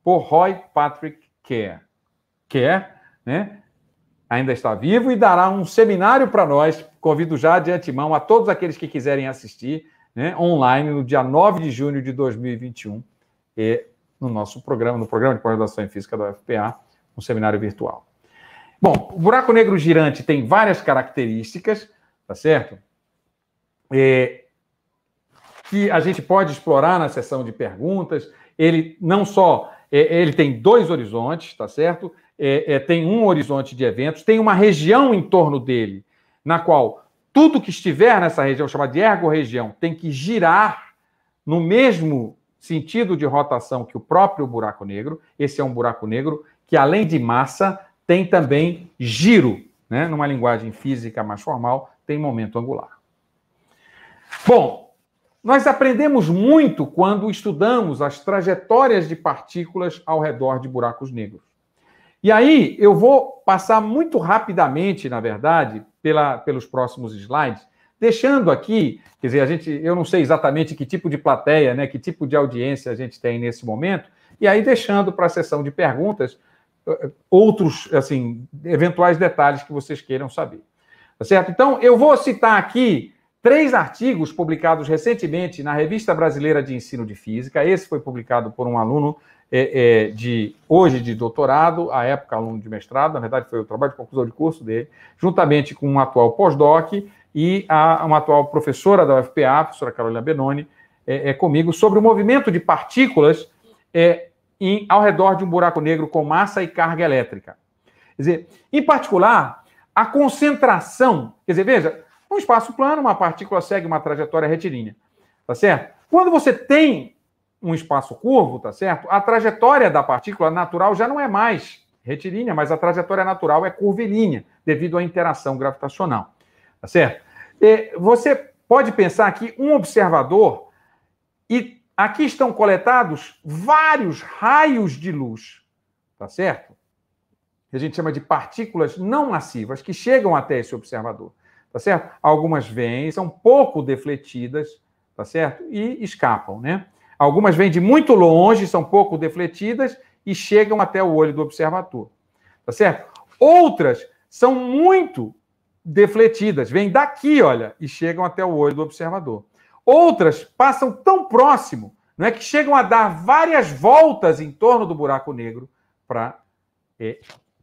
por Roy Patrick Kerr. Kerr, né? Ainda está vivo e dará um seminário para nós. Convido já de antemão a todos aqueles que quiserem assistir né, online no dia 9 de junho de 2021, e no nosso programa, no programa de pós-graduação em física da UFPA, um seminário virtual. Bom, o buraco negro girante tem várias características, tá certo? É, que a gente pode explorar na sessão de perguntas. Ele não só é, ele tem dois horizontes, tá certo? É, é tem um horizonte de eventos, tem uma região em torno dele, na qual tudo que estiver nessa região, chamada de ergo-região, tem que girar no mesmo sentido de rotação que o próprio buraco negro. Esse é um buraco negro que, além de massa, tem também giro, né? numa linguagem física mais formal, tem momento angular. Bom, nós aprendemos muito quando estudamos as trajetórias de partículas ao redor de buracos negros. E aí eu vou passar muito rapidamente, na verdade, pela, pelos próximos slides, deixando aqui, quer dizer, a gente, eu não sei exatamente que tipo de plateia, né, que tipo de audiência a gente tem nesse momento, e aí deixando para a sessão de perguntas eh, eh, outros, assim, eventuais detalhes que vocês queiram saber. Tá certo? Então, eu vou citar aqui três artigos publicados recentemente na Revista Brasileira de Ensino de Física. Esse foi publicado por um aluno é, é, de hoje de doutorado, à época aluno de mestrado, na verdade foi o trabalho de conclusão de curso dele, juntamente com um atual pós-doc e a, uma atual professora da UFPA, a professora Carolina Benoni, é, é, comigo, sobre o movimento de partículas é, em, ao redor de um buraco negro com massa e carga elétrica. Quer dizer, em particular, a concentração, quer dizer, veja, no espaço plano, uma partícula segue uma trajetória retilínea, tá certo? Quando você tem um espaço curvo, tá certo? A trajetória da partícula natural já não é mais retilínea, mas a trajetória natural é curvilínea, devido à interação gravitacional, tá certo? E você pode pensar que um observador, e aqui estão coletados vários raios de luz, tá certo? Que a gente chama de partículas não massivas, que chegam até esse observador, tá certo? Algumas vêm, são pouco defletidas, tá certo? E escapam, né? Algumas vêm de muito longe, são pouco defletidas e chegam até o olho do observador. Tá certo? Outras são muito defletidas, vêm daqui, olha, e chegam até o olho do observador. Outras passam tão próximo, não é que chegam a dar várias voltas em torno do buraco negro para é,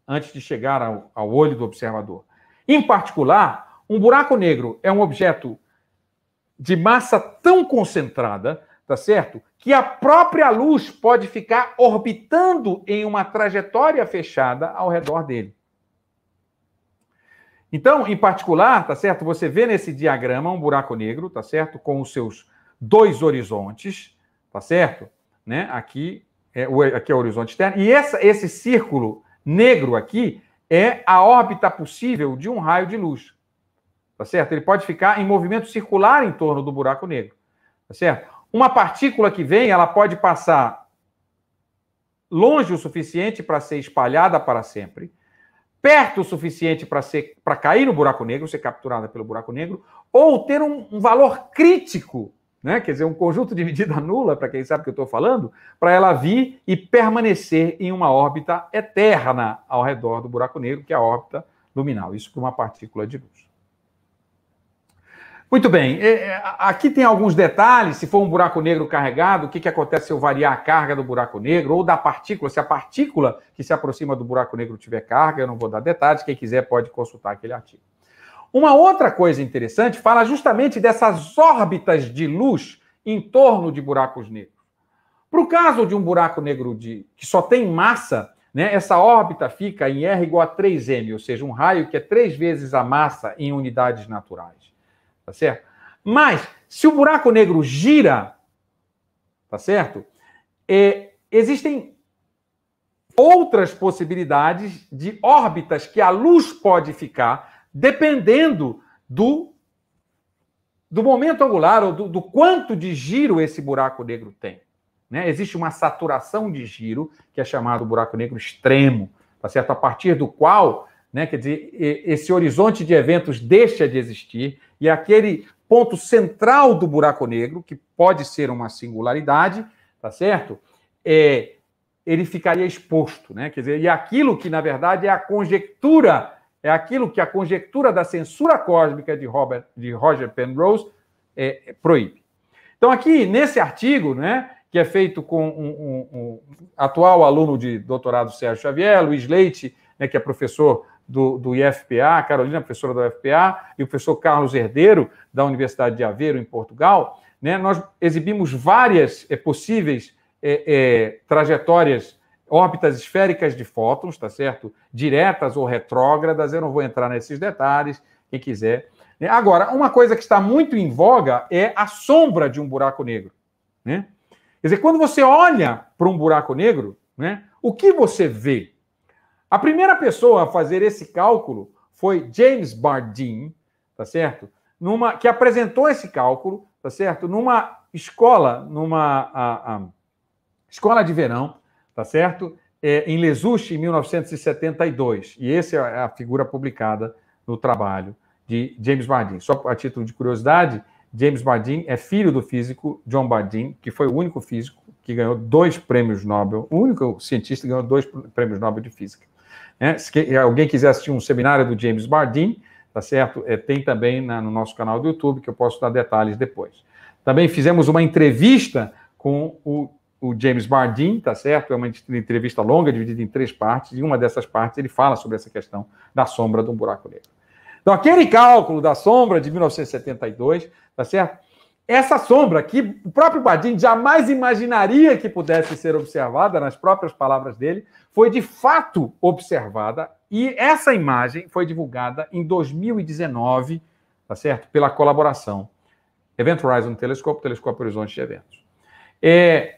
antes de chegar ao, ao olho do observador. Em particular, um buraco negro é um objeto de massa tão concentrada tá certo? Que a própria luz pode ficar orbitando em uma trajetória fechada ao redor dele. Então, em particular, tá certo? Você vê nesse diagrama um buraco negro, tá certo? Com os seus dois horizontes, tá certo? Né? Aqui é o aqui é o horizonte externo e essa, esse círculo negro aqui é a órbita possível de um raio de luz, tá certo? Ele pode ficar em movimento circular em torno do buraco negro, tá certo? Uma partícula que vem, ela pode passar longe o suficiente para ser espalhada para sempre, perto o suficiente para ser para cair no buraco negro, ser capturada pelo buraco negro, ou ter um, um valor crítico, né? Quer dizer, um conjunto de medida nula, para quem sabe o que eu estou falando, para ela vir e permanecer em uma órbita eterna ao redor do buraco negro, que é a órbita luminal. Isso para uma partícula de luz. Muito bem. É, é, aqui tem alguns detalhes. Se for um buraco negro carregado, o que, que acontece se eu variar a carga do buraco negro ou da partícula? Se a partícula que se aproxima do buraco negro tiver carga, eu não vou dar detalhes. Quem quiser pode consultar aquele artigo. Uma outra coisa interessante fala justamente dessas órbitas de luz em torno de buracos negros. Para o caso de um buraco negro de, que só tem massa, né, essa órbita fica em R igual a 3m, ou seja, um raio que é três vezes a massa em unidades naturais tá certo? Mas, se o buraco negro gira, tá certo? É, existem outras possibilidades de órbitas que a luz pode ficar, dependendo do, do momento angular ou do, do quanto de giro esse buraco negro tem. Né? Existe uma saturação de giro, que é chamado buraco negro extremo, tá certo? A partir do qual né? Quer dizer, esse horizonte de eventos deixa de existir e aquele ponto central do buraco negro, que pode ser uma singularidade, tá certo? É, ele ficaria exposto, né? Quer dizer, e aquilo que na verdade é a conjectura, é aquilo que a conjectura da censura cósmica de, Robert, de Roger Penrose é, proíbe. Então aqui nesse artigo, né? Que é feito com um, um, um atual aluno de doutorado Sérgio Xavier, Luiz Leite, né, que é professor do, do IFPA, Carolina, professora do IFPA, e o professor Carlos Herdeiro, da Universidade de Aveiro, em Portugal, né, nós exibimos várias é, possíveis é, é, trajetórias, órbitas esféricas de fótons, tá certo? Diretas ou retrógradas, eu não vou entrar nesses detalhes, quem quiser. Né? Agora, uma coisa que está muito em voga é a sombra de um buraco negro, né? Quer dizer, quando você olha para um buraco negro, né, o que você vê? A primeira pessoa a fazer esse cálculo foi James Bardeen, tá certo? Numa, que apresentou esse cálculo, tá certo? Numa escola, numa a, a, escola de verão, tá certo? É, em Lesuche, em 1972. E essa é, é a figura publicada no trabalho de James Bardeen. Só a título de curiosidade, James Bardeen é filho do físico John Bardeen, que foi o único físico que ganhou dois prêmios Nobel, o único cientista que ganhou dois prêmios Nobel de física. Né? Se alguém quiser assistir um seminário do James Bardin, tá certo? É, tem também na, no nosso canal do YouTube, que eu posso dar detalhes depois. Também fizemos uma entrevista com o, o James Bardin, tá certo? É uma entrevista longa, dividida em três partes, e uma dessas partes ele fala sobre essa questão da sombra de um buraco negro. Então, aquele cálculo da sombra de 1972, tá certo? essa sombra que o próprio Badin jamais imaginaria que pudesse ser observada, nas próprias palavras dele, foi de fato observada e essa imagem foi divulgada em 2019, tá certo? Pela colaboração Event Horizon Telescope, telescópio Horizonte de Eventos. É,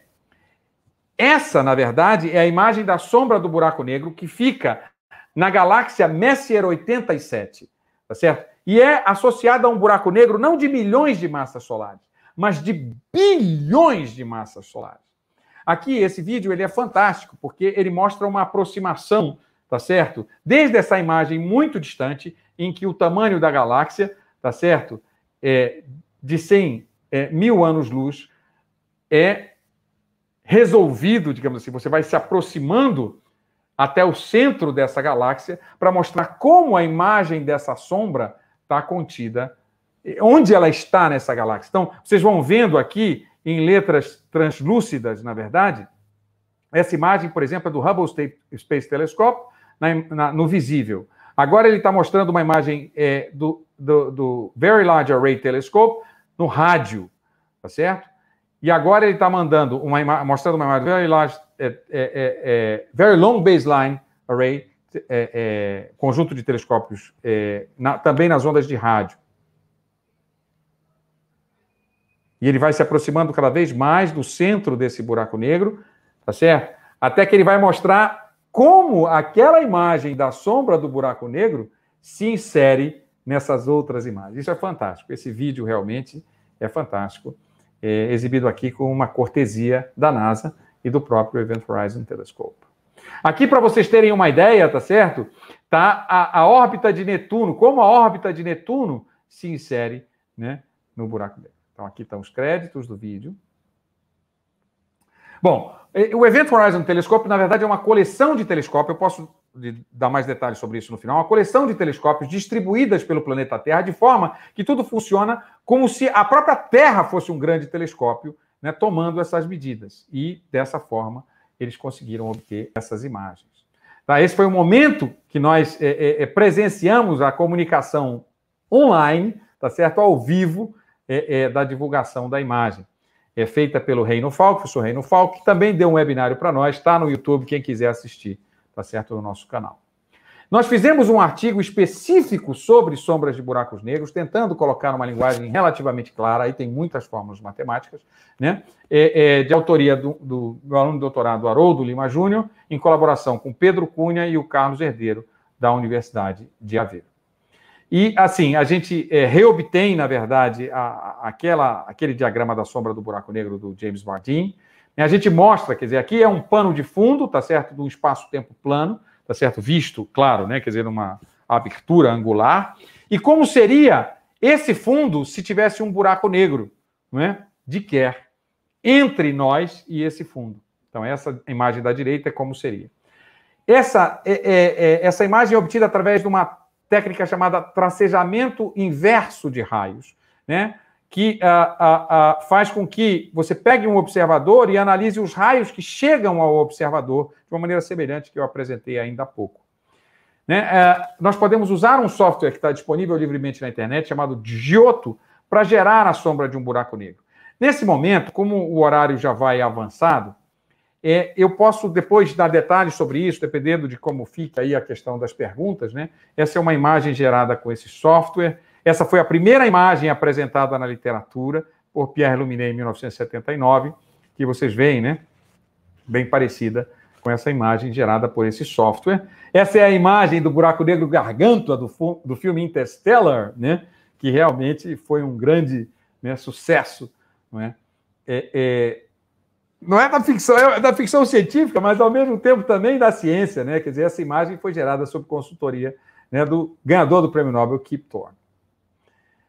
essa, na verdade, é a imagem da sombra do buraco negro que fica na galáxia Messier 87, tá certo? e é associada a um buraco negro não de milhões de massas solares, mas de bilhões de massas solares. Aqui esse vídeo ele é fantástico porque ele mostra uma aproximação, tá certo? Desde essa imagem muito distante em que o tamanho da galáxia, tá certo, é, de 100 é, mil anos-luz é resolvido, digamos assim, você vai se aproximando até o centro dessa galáxia para mostrar como a imagem dessa sombra está contida. Onde ela está nessa galáxia? Então, vocês vão vendo aqui, em letras translúcidas, na verdade, essa imagem, por exemplo, é do Hubble Space Telescope, na, na, no visível. Agora ele está mostrando uma imagem é, do, do, do Very Large Array Telescope no rádio, tá certo? E agora ele está mandando uma mostrando uma imagem Very Large, é, é, é, é Very Long Baseline Array é, é, conjunto de telescópios é, na, também nas ondas de rádio. E ele vai se aproximando cada vez mais do centro desse buraco negro, tá certo? Até que ele vai mostrar como aquela imagem da sombra do buraco negro se insere nessas outras imagens. Isso é fantástico. Esse vídeo realmente é fantástico, é, exibido aqui com uma cortesia da NASA e do próprio Event Horizon Telescope. Aqui, para vocês terem uma ideia, tá certo? Tá a, a, órbita de Netuno, como a órbita de Netuno se insere né, no buraco negro. Então, aqui estão os créditos do vídeo. Bom, o Event Horizon Telescope, na verdade, é uma coleção de telescópios. Eu posso dar mais detalhes sobre isso no final. É uma coleção de telescópios distribuídas pelo planeta Terra, de forma que tudo funciona como se a própria Terra fosse um grande telescópio, né, tomando essas medidas. E, dessa forma, eles conseguiram obter essas imagens. Tá, esse foi o momento que nós é, é, é presenciamos a comunicação online, tá certo? Ao vivo é, é da divulgação da imagem. É feita pelo Reino Falk, professor Reino Falk, que também deu um webinário para nós, está no YouTube, quem quiser assistir, tá certo? No nosso canal. Nós fizemos um artigo específico sobre sombras de buracos negros, tentando colocar numa linguagem relativamente clara, aí tem muitas fórmulas matemáticas, né? É, é, de autoria do, do meu aluno de doutorado Haroldo Lima Júnior, em colaboração com Pedro Cunha e o Carlos Herdeiro, da Universidade de Aveiro. E, assim, a gente é, reobtém, na verdade, a, a, aquela, aquele diagrama da sombra do buraco negro do James Martin. Né? A gente mostra, quer dizer, aqui é um pano de fundo, tá certo? De um espaço-tempo plano tá certo? Visto, claro, né? Quer dizer, uma abertura angular. E como seria esse fundo se tivesse um buraco negro, não é? De quer entre nós e esse fundo. Então essa imagem da direita é como seria. Essa é, é, é essa imagem é obtida através de uma técnica chamada tracejamento inverso de raios, né? que faz com que você pegue um observador e analise os raios que chegam ao observador de uma maneira semelhante que eu apresentei ainda há pouco. Né? É, nós podemos usar um software que está disponível livremente na internet, chamado Giotto, para gerar a sombra de um buraco negro. Nesse momento, como o horário já vai avançado, é, eu posso depois dar detalhes sobre isso, dependendo de como fica aí a questão das perguntas. Né? Essa é uma imagem gerada com esse software essa foi a primeira imagem apresentada na literatura por Pierre Luminet em 1979, que vocês veem, né? Bem parecida com essa imagem gerada por esse software. Essa é a imagem do buraco negro Garganta do, do filme Interstellar, né? Que realmente foi um grande né, sucesso, não é? É, é? não é da ficção, é da ficção científica, mas ao mesmo tempo também da ciência, né? Quer dizer, essa imagem foi gerada sob consultoria né, do ganhador do prêmio Nobel, Kip Thorne.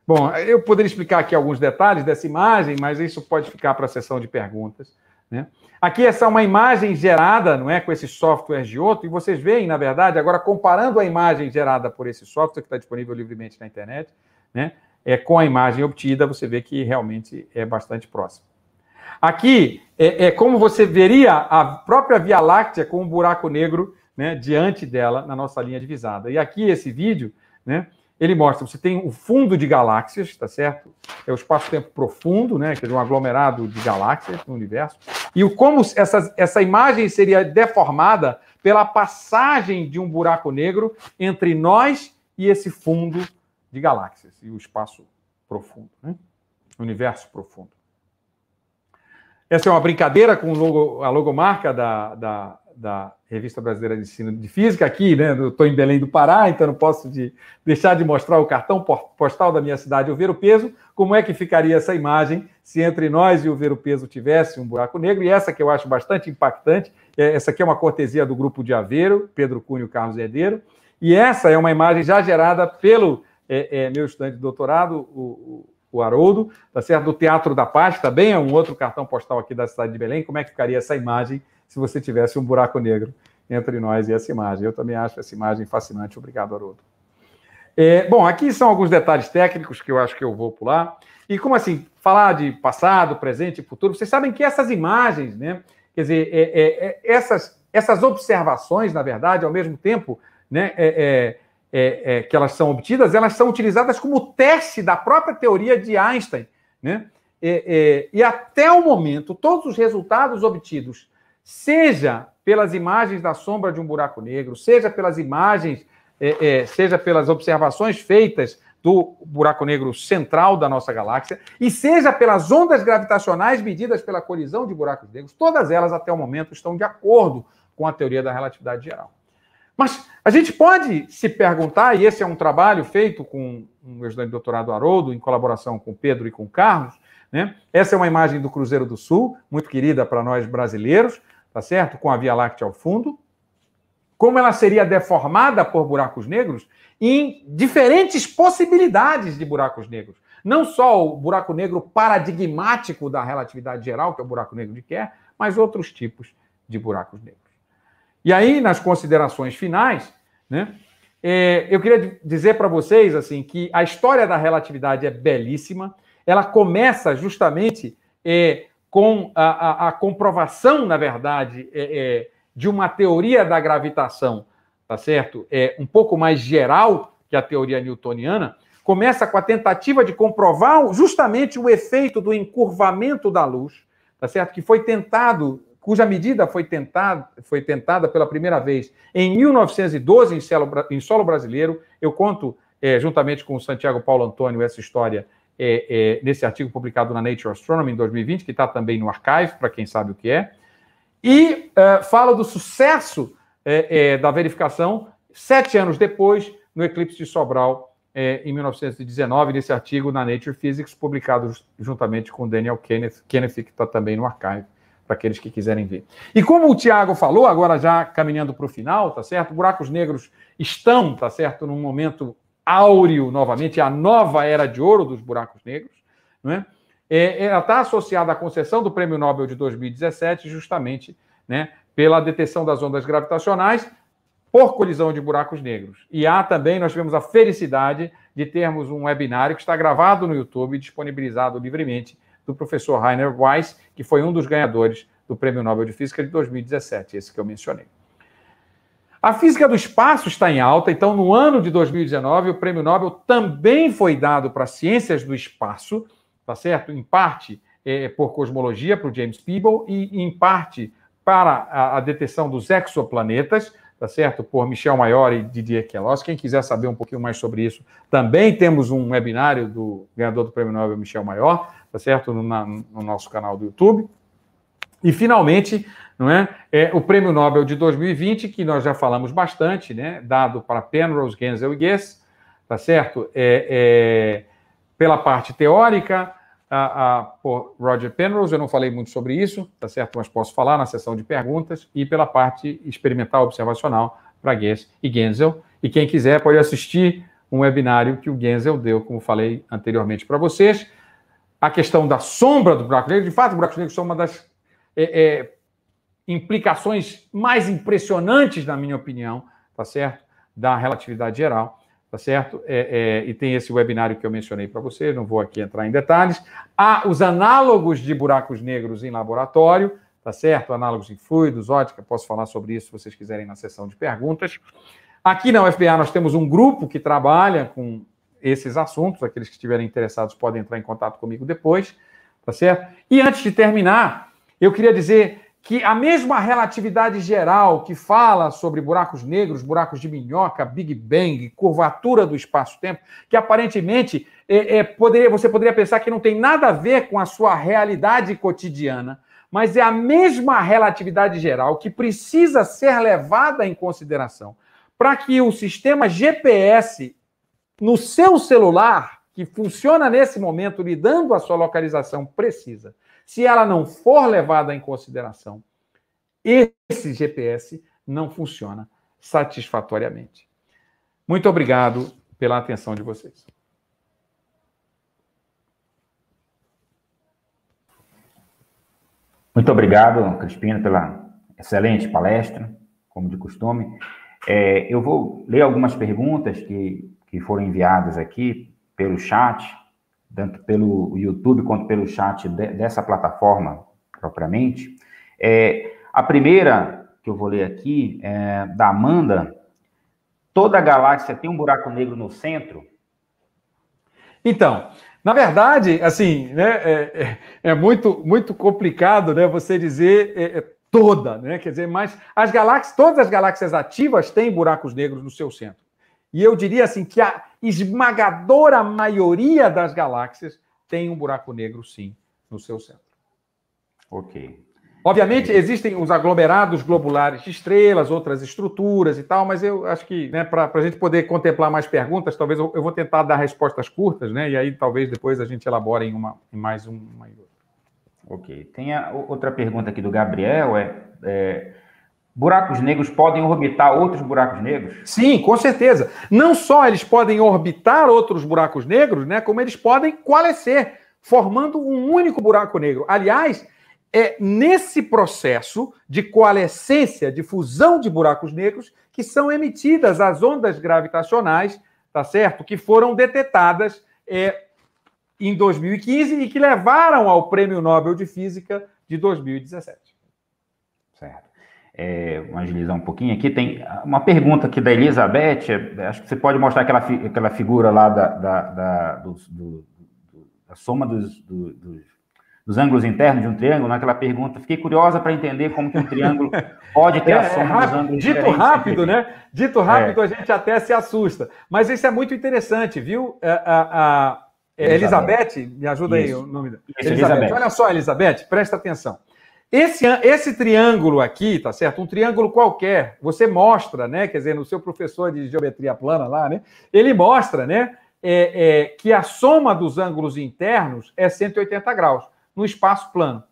Bom, eu poderia explicar aqui alguns detalhes dessa imagem, mas isso pode ficar para a sessão de perguntas. Né? Aqui essa é uma imagem gerada, não é, com esse software de outro, e vocês veem, na verdade, agora comparando a imagem gerada por esse software que está disponível livremente na internet, né, é, com a imagem obtida, você vê que realmente é bastante próximo. Aqui é, é como você veria a própria Via Láctea com um buraco negro né, diante dela na nossa linha divisada. E aqui esse vídeo, né, ele mostra, você tem o fundo de galáxias, tá certo? É o espaço-tempo profundo, né? Que é um aglomerado de galáxias no universo. E o como essa, essa imagem seria deformada pela passagem de um buraco negro entre nós e esse fundo de galáxias e o espaço profundo, né? O universo profundo. Essa é uma brincadeira com logo, a logomarca da, da, da Revista Brasileira de Ensino de Física aqui, né? Estou em Belém do Pará, então não posso de, deixar de mostrar o cartão postal da minha cidade, o o Peso. Como é que ficaria essa imagem se entre nós e o o Peso tivesse um buraco negro? E essa que eu acho bastante impactante, é, essa aqui é uma cortesia do grupo de Aveiro, Pedro Cunho e Carlos Herdeiro. E essa é uma imagem já gerada pelo é, é, meu estudante de doutorado, o, o Haroldo, tá certo? Do Teatro da Paz também é um outro cartão postal aqui da cidade de Belém. Como é que ficaria essa imagem se você tivesse um buraco negro entre nós e essa imagem. Eu também acho essa imagem fascinante. Obrigado, Haroldo. É, bom, aqui são alguns detalhes técnicos que eu acho que eu vou pular. E como assim, falar de passado, presente e futuro, vocês sabem que essas imagens, né? Quer dizer, é, é, é essas, essas observações, na verdade, ao mesmo tempo né, é, é, que elas são obtidas, elas são utilizadas como teste da própria teoria de Einstein. Né? e até o momento, todos os resultados obtidos seja pelas imagens da sombra de um buraco negro, seja pelas imagens, é, é, seja pelas observações feitas do buraco negro central da nossa galáxia, e seja pelas ondas gravitacionais medidas pela colisão de buracos negros, todas elas até o momento estão de acordo com a teoria da relatividade geral. Mas a gente pode se perguntar, e esse é um trabalho feito com meu estudante doutorado Haroldo, em colaboração com Pedro e com Carlos, né? essa é uma imagem do Cruzeiro do Sul, muito querida para nós brasileiros, tá certo? Com a Via Láctea ao fundo, como ela seria deformada por buracos negros em diferentes possibilidades de buracos negros. Não só o buraco negro paradigmático da relatividade geral, que é o buraco negro de Kerr, mas outros tipos de buracos negros. E aí, nas considerações finais, né, é, eu queria dizer para vocês assim que a história da relatividade é belíssima. Ela começa justamente é, com a, a, a comprovação, na verdade, é, é, de uma teoria da gravitação, tá certo? É um pouco mais geral que a teoria newtoniana, começa com a tentativa de comprovar justamente o efeito do encurvamento da luz, tá certo? Que foi tentado, cuja medida foi, tentada foi tentada pela primeira vez em 1912 em solo, em solo brasileiro. Eu conto, é, juntamente com o Santiago Paulo Antônio, essa história é, é, nesse artigo publicado na Nature Astronomy em 2020, que está também no archive, para quem sabe o que é, e uh, fala do sucesso é, é, da verificação sete anos depois, no eclipse de Sobral, é, em 1919, nesse artigo na Nature Physics, publicado juntamente com Daniel Kenneth, Kenneth que está também no archive, para aqueles que quiserem ver. E como o Tiago falou, agora já caminhando para o final, tá certo? Buracos negros estão, tá certo, num momento áureo novamente, a nova era de ouro dos buracos negros, né? É, ela está associada à concessão do Prêmio Nobel de 2017, justamente né, pela detecção das ondas gravitacionais por colisão de buracos negros. E há também, nós tivemos a felicidade de termos um webinário que está gravado no YouTube e disponibilizado livremente do professor Rainer Weiss, que foi um dos ganhadores do Prêmio Nobel de Física de 2017, esse que eu mencionei. A física do espaço está em alta, então no ano de 2019 o Prêmio Nobel também foi dado para ciências do espaço, tá certo? Em parte é, por cosmologia para o James Peebles e em parte para a, a, detecção dos exoplanetas, tá certo? Por Michel Maior e Didier Queloz. Quem quiser saber um pouquinho mais sobre isso, também temos um webinário do ganhador do Prêmio Nobel Michel Maior, tá certo? no, na, no nosso canal do YouTube. E finalmente não é? é? O prêmio Nobel de 2020, que nós já falamos bastante, né? dado para Penrose, Genzel e Guess, tá certo? É, é, pela parte teórica, a, a, por Roger Penrose, eu não falei muito sobre isso, tá certo? Mas posso falar na sessão de perguntas, e pela parte experimental observacional para Guess e Genzel. E quem quiser pode assistir um webinário que o Genzel deu, como falei anteriormente para vocês. A questão da sombra do buraco negro, de fato, o buraco negro é uma das é, é, implicações mais impressionantes, na minha opinião, tá certo? Da relatividade geral, tá certo? É, é, e tem esse webinário que eu mencionei para vocês, não vou aqui entrar em detalhes. Há os análogos de buracos negros em laboratório, tá certo? Análogos em fluidos, ótica, posso falar sobre isso se vocês quiserem na sessão de perguntas. Aqui na UFBA nós temos um grupo que trabalha com esses assuntos, aqueles que estiverem interessados podem entrar em contato comigo depois, tá certo? E antes de terminar, eu queria dizer que a mesma relatividade geral que fala sobre buracos negros, buracos de minhoca, Big Bang, curvatura do espaço-tempo, que aparentemente é, é, poderia, você poderia pensar que não tem nada a ver com a sua realidade cotidiana, mas é a mesma relatividade geral que precisa ser levada em consideração para que o sistema GPS no seu celular, que funciona nesse momento, lhe dando a sua localização precisa, se ela não for levada em consideração, esse GPS não funciona satisfatoriamente. Muito obrigado pela atenção de vocês. Muito obrigado, Crispino, pela excelente palestra, como de costume. É, eu vou ler algumas perguntas que, que foram enviadas aqui pelo chat tanto pelo YouTube quanto pelo chat de, dessa plataforma propriamente. É, a primeira que eu vou ler aqui é da Amanda. Toda galáxia tem um buraco negro no centro? Então, na verdade, assim, né, é, é, é muito, muito complicado né, você dizer é, é, toda, né? Quer dizer, mas as galáxias, todas as galáxias ativas têm buracos negros no seu centro. E eu diria assim que a esmagadora maioria das galáxias tem um buraco negro, sim, no seu centro. Ok. Obviamente, é existem os aglomerados globulares de estrelas, outras estruturas e tal, mas eu acho que, né, para a gente poder contemplar mais perguntas, talvez eu, eu, vou tentar dar respostas curtas, né? E aí talvez depois a gente elabore em, uma, em mais uma e outra. Ok. Tem a, outra pergunta aqui do Gabriel, é, é buracos negros podem orbitar outros buracos negros? Sim, com certeza. Não só eles podem orbitar outros buracos negros, né, como eles podem coalescer, formando um único buraco negro. Aliás, é nesse processo de coalescência, de fusão de buracos negros, que são emitidas as ondas gravitacionais, tá certo? Que foram detectadas é, em 2015 e que levaram ao Prêmio Nobel de Física de 2017 é, agilizar um pouquinho aqui. Tem uma pergunta aqui da Elizabeth. Acho que você pode mostrar aquela, fi, aquela figura lá da, da, da, do, do, da soma dos, do, dos, dos, ângulos internos de um triângulo. Naquela né? pergunta, fiquei curiosa para entender como que um triângulo <laughs> pode ter é, a é soma é rápido, dos ângulos Dito rápido, né? Dito rápido, é. a gente até se assusta. Mas isso é muito interessante, viu? É, a, a, a Elizabeth, me ajuda isso. aí o nome dela. Elizabeth. Olha só, Elizabeth, presta atenção. Esse, esse triângulo aqui, tá certo? Um triângulo qualquer, você mostra, né? Quer dizer, no seu professor de geometria plana lá, né? Ele mostra, né? É, é, que a soma dos ângulos internos é 180 graus no espaço plano.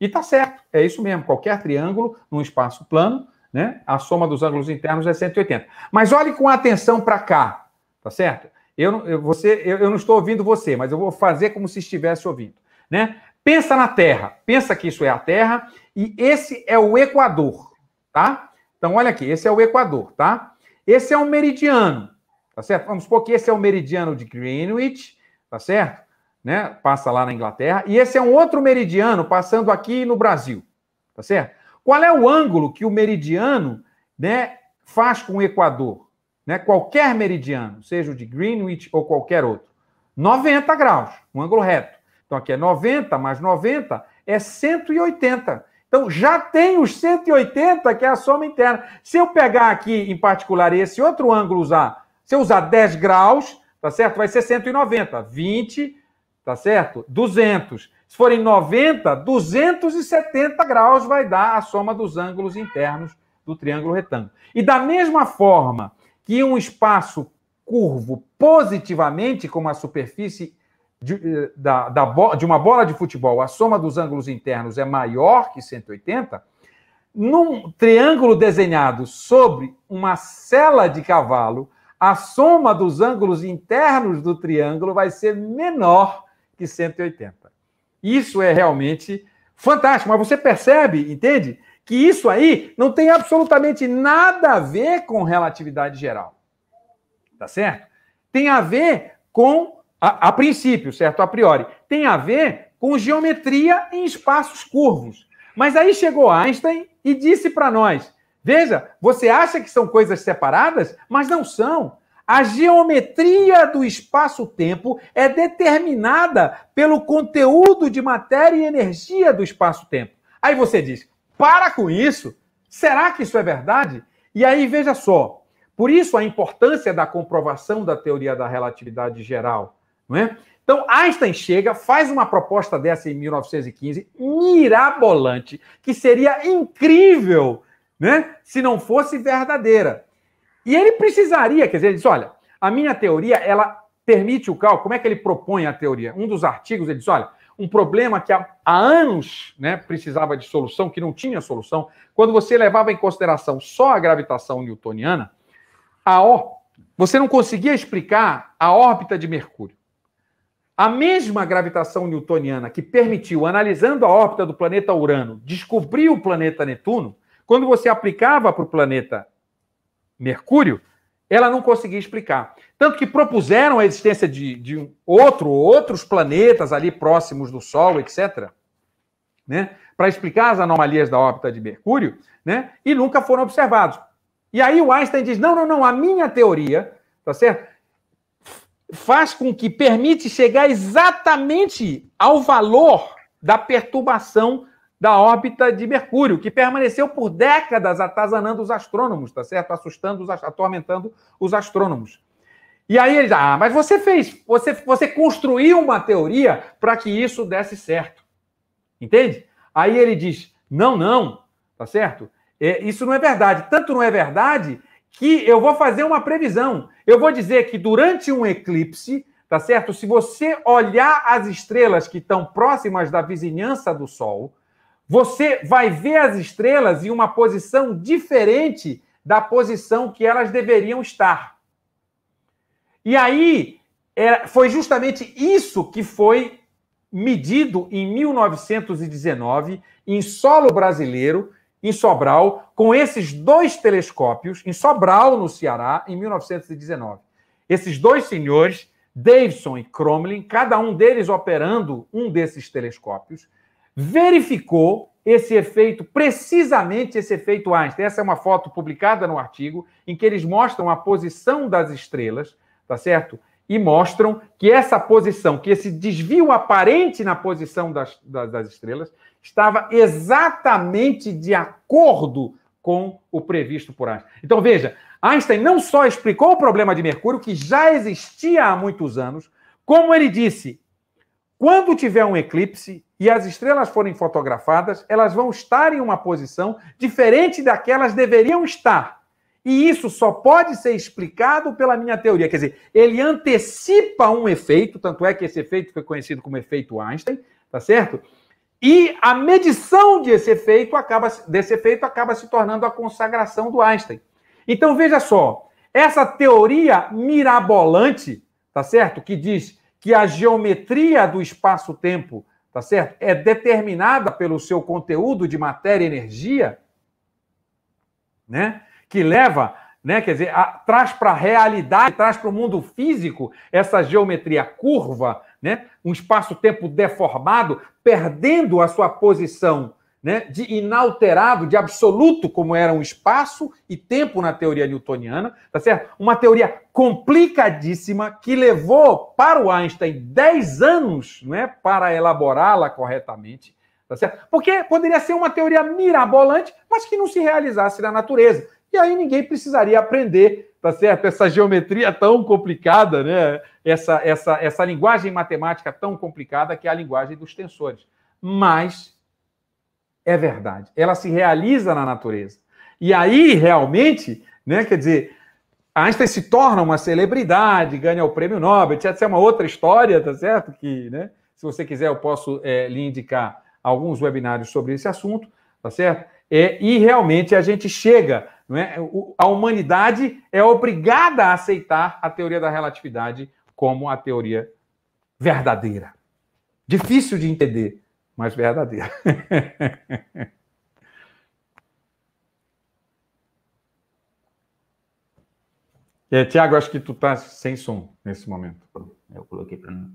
E tá certo, é isso mesmo. Qualquer triângulo num espaço plano, né? A soma dos ângulos internos é 180. Mas olhe com atenção para cá, tá certo? Eu, eu, você, eu, eu não estou ouvindo você, mas eu vou fazer como se estivesse ouvindo. Né? Pensa na Terra, pensa que isso é a Terra e esse é o Equador, tá? Então olha aqui, esse é o Equador, tá? Esse é um meridiano, tá certo? Vamos supor que esse é o meridiano de Greenwich, tá certo? Né? Passa lá na Inglaterra e esse é um outro meridiano passando aqui no Brasil, tá certo? Qual é o ângulo que o meridiano, né, faz com o Equador? Né? Qualquer meridiano, seja o de Greenwich ou qualquer outro, 90 graus, um ângulo reto. Então aqui é 90 mais 90 é 180. Então já tem os 180 que é a soma interna. Se eu pegar aqui em particular esse outro ângulo usar, se eu usar 10 graus, tá certo? Vai ser 190, 20, tá certo? 200. Se forem 90, 270 graus vai dar a soma dos ângulos internos do triângulo retângulo. E da mesma forma que um espaço curvo positivamente, como a superfície de, eh, da, da de uma bola de futebol, a soma dos ângulos internos é maior que 180, num triângulo desenhado sobre uma sela de cavalo, a soma dos ângulos internos do triângulo vai ser menor que 180. Isso é realmente fantástico, mas você percebe, entende? Que isso aí não tem absolutamente nada a ver com relatividade geral. Tá certo? Tem a ver com a, a princípio, certo? A priori. Tem a ver com geometria em espaços curvos. Mas aí chegou Einstein e disse para nós: veja, você acha que são coisas separadas, mas não são. A geometria do espaço-tempo é determinada pelo conteúdo de matéria e energia do espaço-tempo. Aí você diz: para com isso? Será que isso é verdade? E aí veja só: por isso a importância da comprovação da teoria da relatividade geral. Não é? Então, Einstein chega, faz uma proposta dessa em 1915, mirabolante, que seria incrível né, se não fosse verdadeira. E ele precisaria, quer dizer, ele diz: olha, a minha teoria, ela permite o cálculo. Como é que ele propõe a teoria? Um dos artigos, ele diz: olha, um problema que há, anos né, precisava de solução, que não tinha solução, quando você levava em consideração só a gravitação newtoniana, a você não conseguia explicar a órbita de Mercúrio. A mesma gravitação newtoniana que permitiu, analisando a órbita do planeta Urano, descobrir o planeta Netuno, quando você aplicava para o planeta Mercúrio, ela não conseguia explicar. Tanto que propuseram a existência de, de outro, outros planetas ali próximos do Sol, etc., né, para explicar as anomalias da órbita de Mercúrio, né, e nunca foram observados. E aí o Einstein diz: não, não, não, a minha teoria, tá certo? faz com que permite chegar exatamente ao valor da perturbação da órbita de Mercúrio, que permaneceu por décadas atazanando os astrônomos, tá certo? Assustando, os, atormentando os astrônomos. E aí ele diz, ah, mas você fez, você, você construiu uma teoria para que isso desse certo. Entende? Aí ele diz, não, não, tá certo? É, isso não é verdade. Tanto não é verdade que eu vou fazer uma previsão. Eu vou dizer que durante um eclipse, tá certo? Se você olhar as estrelas que estão próximas da vizinhança do Sol, você vai ver as estrelas em uma posição diferente da posição que elas deveriam estar. E aí, é, foi justamente isso que foi medido em 1919 em solo brasileiro em Sobral, com esses dois telescópios, em Sobral, no Ceará, em 1919. Esses dois senhores, Davidson e Cromlin, cada um deles operando um desses telescópios, verificou esse efeito, precisamente esse efeito Einstein. Essa é uma foto publicada no artigo em que eles mostram a posição das estrelas, tá certo? e mostram que essa posição, que esse desvio aparente na posição das, das, estrelas, estava exatamente de acordo com o previsto por Einstein. Então veja, Einstein não só explicou o problema de Mercúrio, que já existia há muitos anos, como ele disse, quando tiver um eclipse e as estrelas forem fotografadas, elas vão estar em uma posição diferente daquelas deveriam estar e isso só pode ser explicado pela minha teoria. Quer dizer, ele antecipa um efeito, tanto é que esse efeito foi conhecido como efeito Einstein, tá certo? E a medição desse efeito acaba, desse efeito acaba se tornando a consagração do Einstein. Então veja só, essa teoria mirabolante, tá certo? Que diz que a geometria do espaço-tempo, tá certo? É determinada pelo seu conteúdo de matéria e energia, né? que leva, né, quer dizer, a, traz para a realidade, traz para o mundo físico essa geometria curva, né, um espaço-tempo deformado, perdendo a sua posição né, de inalterado, de absoluto, como era um espaço e tempo na teoria newtoniana, tá certo? Uma teoria complicadíssima que levou para o Einstein 10 anos né, para elaborá-la corretamente, tá certo? Porque poderia ser uma teoria mirabolante, mas que não se realizasse na natureza. E aí ninguém precisaria aprender, tá certo? Essa geometria tão complicada, né? Essa, essa, essa linguagem matemática tão complicada que é a linguagem dos tensores. Mas é verdade, ela se realiza na natureza. E aí, realmente, né? Quer dizer, Einstein se torna uma celebridade, ganha o prêmio Nobel, etc. Isso é uma outra história, tá certo? Que, né? Se você quiser, eu posso é, lhe indicar alguns webinários sobre esse assunto, tá certo? É, e realmente a gente chega é? A humanidade é obrigada a aceitar a teoria da relatividade como a teoria verdadeira. Difícil de entender, mas verdadeira. é, <laughs> Tiago, acho que tu tá sem som nesse momento. Eu coloquei para não.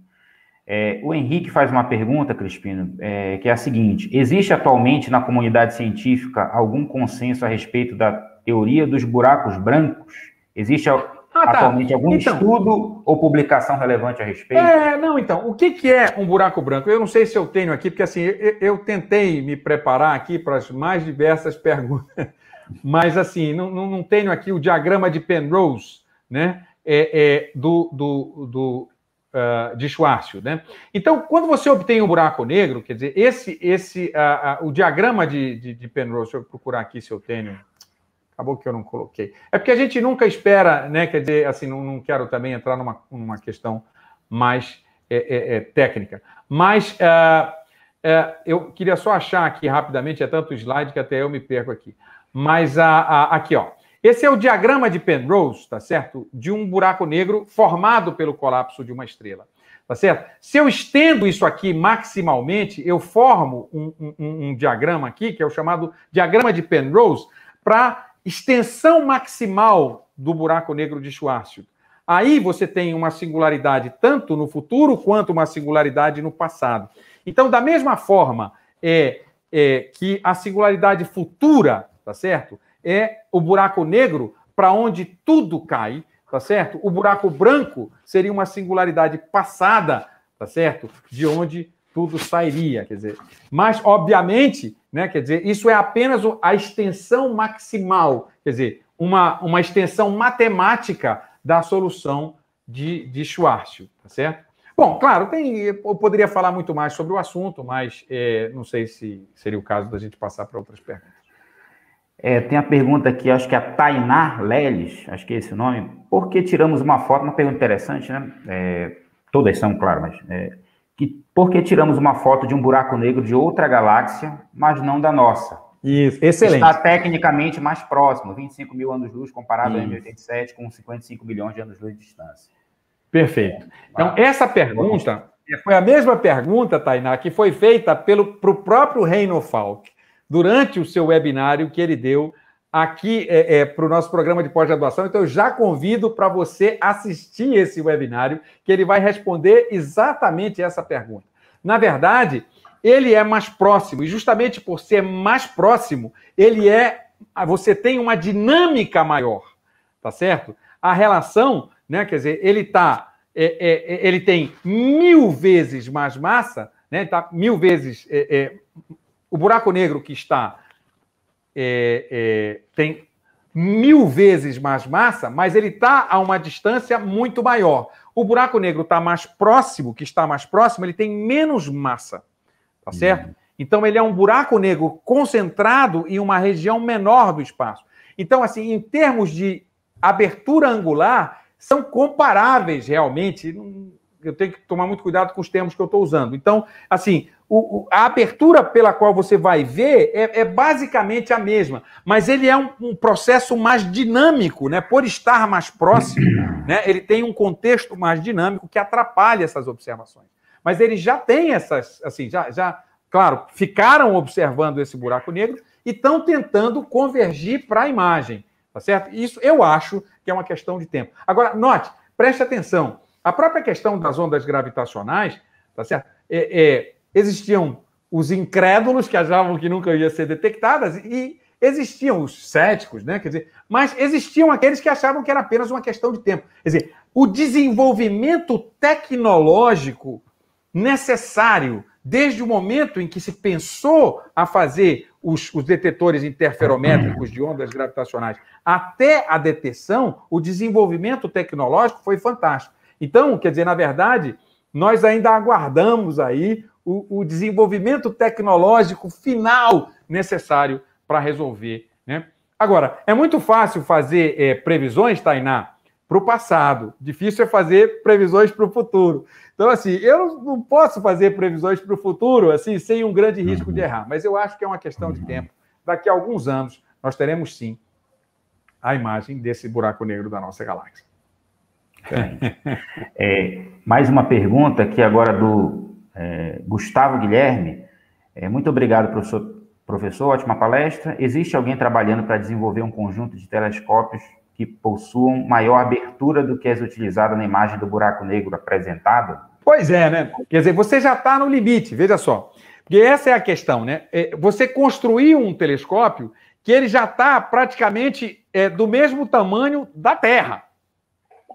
É, o Henrique faz uma pergunta, Crispino, é, que é a seguinte: existe atualmente na comunidade científica algum consenso a respeito da teoria dos buracos brancos? Existe ah, tá. atualmente algum então, estudo ou publicação relevante a respeito? É, não, então, o que, que é um buraco branco? Eu não sei se eu tenho aqui, porque assim, eu, eu tentei me preparar aqui para as mais diversas perguntas, <laughs> mas assim, não, não, não tenho aqui o diagrama de Penrose, né? É, é, do, do, do ah, de Schwarzschild. Né? Então, quando você obtém um buraco negro, quer dizer, esse, esse uh, uh, o diagrama de, de, de, Penrose, deixa eu procurar aqui se eu tenho. Acabou que eu não coloquei. É porque a gente nunca espera, né? Quer dizer, assim, não, não quero também entrar numa, numa questão mais é, é, é, técnica. Mas eu queria só achar aqui rapidamente, é tanto slide que até eu me perco aqui. Mas aqui, ó. Esse é o diagrama de Penrose, tá certo? De um buraco negro formado pelo colapso de uma estrela, tá certo? Se eu estendo isso aqui maximalmente, eu formo um, um, um diagrama aqui, que é o chamado diagrama de Penrose, para extensão maximal do buraco negro de Schwarzschild. Aí você tem uma singularidade tanto no futuro quanto uma singularidade no passado. Então, da mesma forma é, é que a singularidade futura, tá certo? é o buraco negro para onde tudo cai, tá certo? O buraco branco seria uma singularidade passada, tá certo? De onde tudo sairia, quer dizer. Mas, obviamente, né, quer dizer, isso é apenas a extensão maximal, quer dizer, uma, uma extensão matemática da solução de, de Schwarzschild, tá certo? Bom, claro, tem, eu poderia falar muito mais sobre o assunto, mas é, não sei se seria o caso da gente passar para outras perguntas. É, tem a pergunta aqui, acho que é a Tainá Leles, acho que é esse o nome. Por que tiramos uma foto? Uma pergunta interessante, né? É, todas são, claro, mas. É, que, por que tiramos uma foto de um buraco negro de outra galáxia, mas não da nossa? Isso, excelente. Está tecnicamente mais próximo, 25 mil anos-luz comparado Isso. a M87, com 55 milhões de anos-luz de distância. Perfeito. É, então, essa pergunta é, foi a mesma pergunta, Tainá, que foi feita pelo pro próprio Reino Falk durante o seu webinário que ele deu aqui é, é, para o nosso programa de pós-graduação. Então, eu já convido para você assistir esse webinário, que ele vai responder exatamente essa pergunta. Na verdade, ele é mais próximo, e justamente por ser mais próximo, ele é. Você tem uma dinâmica maior, tá certo? A relação, né? Quer dizer, ele tá. É, é, é ele tem mil vezes mais massa, né? Tá mil vezes é, o buraco negro que está é, é, tem mil vezes mais massa, mas ele está a uma distância muito maior. O buraco negro está mais próximo, que está mais próximo, ele tem menos massa, tá uhum. certo? Uhum. Então ele é um buraco negro concentrado em uma região menor do espaço. Então, assim, em termos de abertura angular, são comparáveis realmente. Eu tenho que tomar muito cuidado com os termos que eu estou usando. Então, assim, o, a abertura pela qual você vai ver é, é basicamente a mesma, mas ele é um, um, processo mais dinâmico, né? Por estar mais próximo, <clears throat> né? Ele tem um contexto mais dinâmico que atrapalha essas observações. Mas ele já tem essas, assim, já, já claro, ficaram observando esse buraco negro e estão tentando convergir para a imagem, tá certo? Isso eu acho que é uma questão de tempo. Agora, note, preste atenção, a própria questão das ondas gravitacionais, tá certo? é, é existiam os incrédulos que achavam que nunca ia ser detectadas e existiam os céticos, né? Quer dizer, mas existiam aqueles que achavam que era apenas uma questão de tempo. Quer dizer, o desenvolvimento tecnológico necessário desde o momento em que se pensou a fazer os, os, detetores interferométricos de ondas gravitacionais até a detecção, o desenvolvimento tecnológico foi fantástico. Então, quer dizer, na verdade, nós ainda aguardamos aí o, o desenvolvimento tecnológico final necessário para resolver. Né? Agora, é muito fácil fazer é, previsões, Tainá, para o passado. Difícil é fazer previsões para o futuro. Então, assim, eu não posso fazer previsões para o futuro assim sem um grande risco de uhum. errar. Mas eu acho que é uma questão de uhum. tempo. Daqui a alguns anos, nós teremos sim a imagem desse buraco negro da nossa galáxia. <laughs> É, mais uma pergunta aqui agora do é, Gustavo Guilherme. É, muito obrigado, professor, professor. Ótima palestra. Existe alguém trabalhando para desenvolver um conjunto de telescópios que possuam maior abertura do que as utilizadas na imagem do buraco negro apresentada? Pois é, né? Quer dizer, você já está no limite, veja só. Porque essa é a questão, né? É, você construiu um telescópio que ele já está praticamente é, do mesmo tamanho da Terra.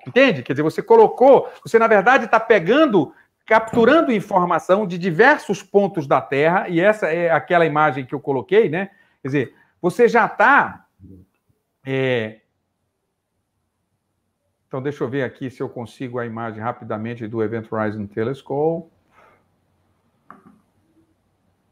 Entende? Quer dizer, você colocou, você na verdade está pegando capturando informação de diversos pontos da Terra, e essa é aquela imagem que eu coloquei, né? Quer dizer, você já está. É... Então, deixa eu ver aqui se eu consigo a imagem rapidamente do Event Horizon Telescope.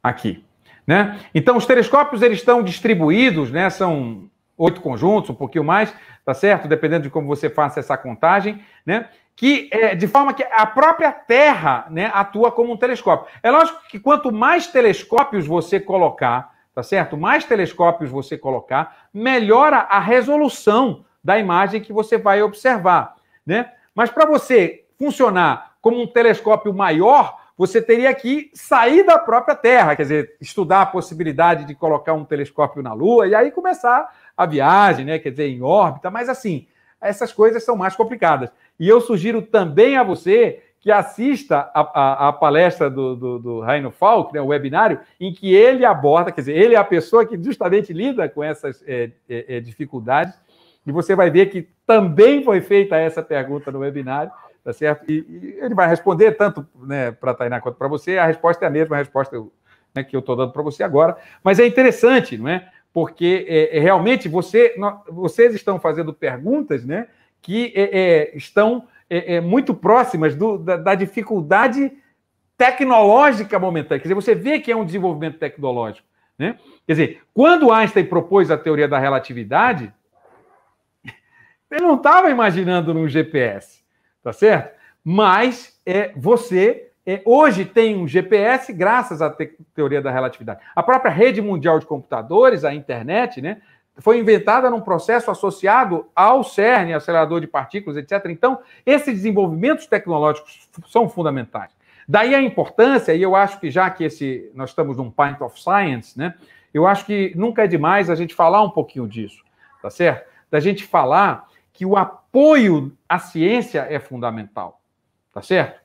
Aqui. Né? Então, os telescópios eles estão distribuídos, né? são oito conjuntos, um pouquinho mais, tá certo? Dependendo de como você faça essa contagem, né? que é, de forma que a própria Terra né, atua como um telescópio. É lógico que quanto mais telescópios você colocar, tá certo? Mais telescópios você colocar, melhora a resolução da imagem que você vai observar, né? Mas para você funcionar como um telescópio maior, você teria que sair da própria Terra, quer dizer, estudar a possibilidade de colocar um telescópio na Lua e aí começar a viagem, né? Quer dizer, em órbita, mas assim, essas coisas são mais complicadas. E eu sugiro também a você que assista a, a, a palestra do, do, do Raino Falk, né, o webinário, em que ele aborda, quer dizer, ele é a pessoa que justamente lida com essas é, é, é, dificuldades, e você vai ver que também foi feita essa pergunta no webinário, tá certo? E, e ele vai responder tanto né, para a Tainá quanto para você, a resposta é a mesma a resposta né, que eu estou dando para você agora, mas é interessante, não é? porque é, é, realmente você, vocês estão fazendo perguntas né, que é, é estão é, muito próximas do, da, da, dificuldade tecnológica momentânea. Quer dizer, você vê que é um desenvolvimento tecnológico. Né? Quer dizer, quando Einstein propôs a teoria da relatividade, <laughs> ele não estava imaginando no GPS, tá certo? Mas é, você é, hoje tem um GPS graças à te teoria da relatividade. A própria rede mundial de computadores, a internet, né, foi inventada num processo associado ao CERN, acelerador de partículas, etc. Então, esses desenvolvimentos tecnológicos são fundamentais. Daí a importância, e eu acho que já que esse nós estamos num pint of science, né? Eu acho que nunca é demais a gente falar um pouquinho disso, tá certo? Da gente falar que o apoio à ciência é fundamental, tá certo?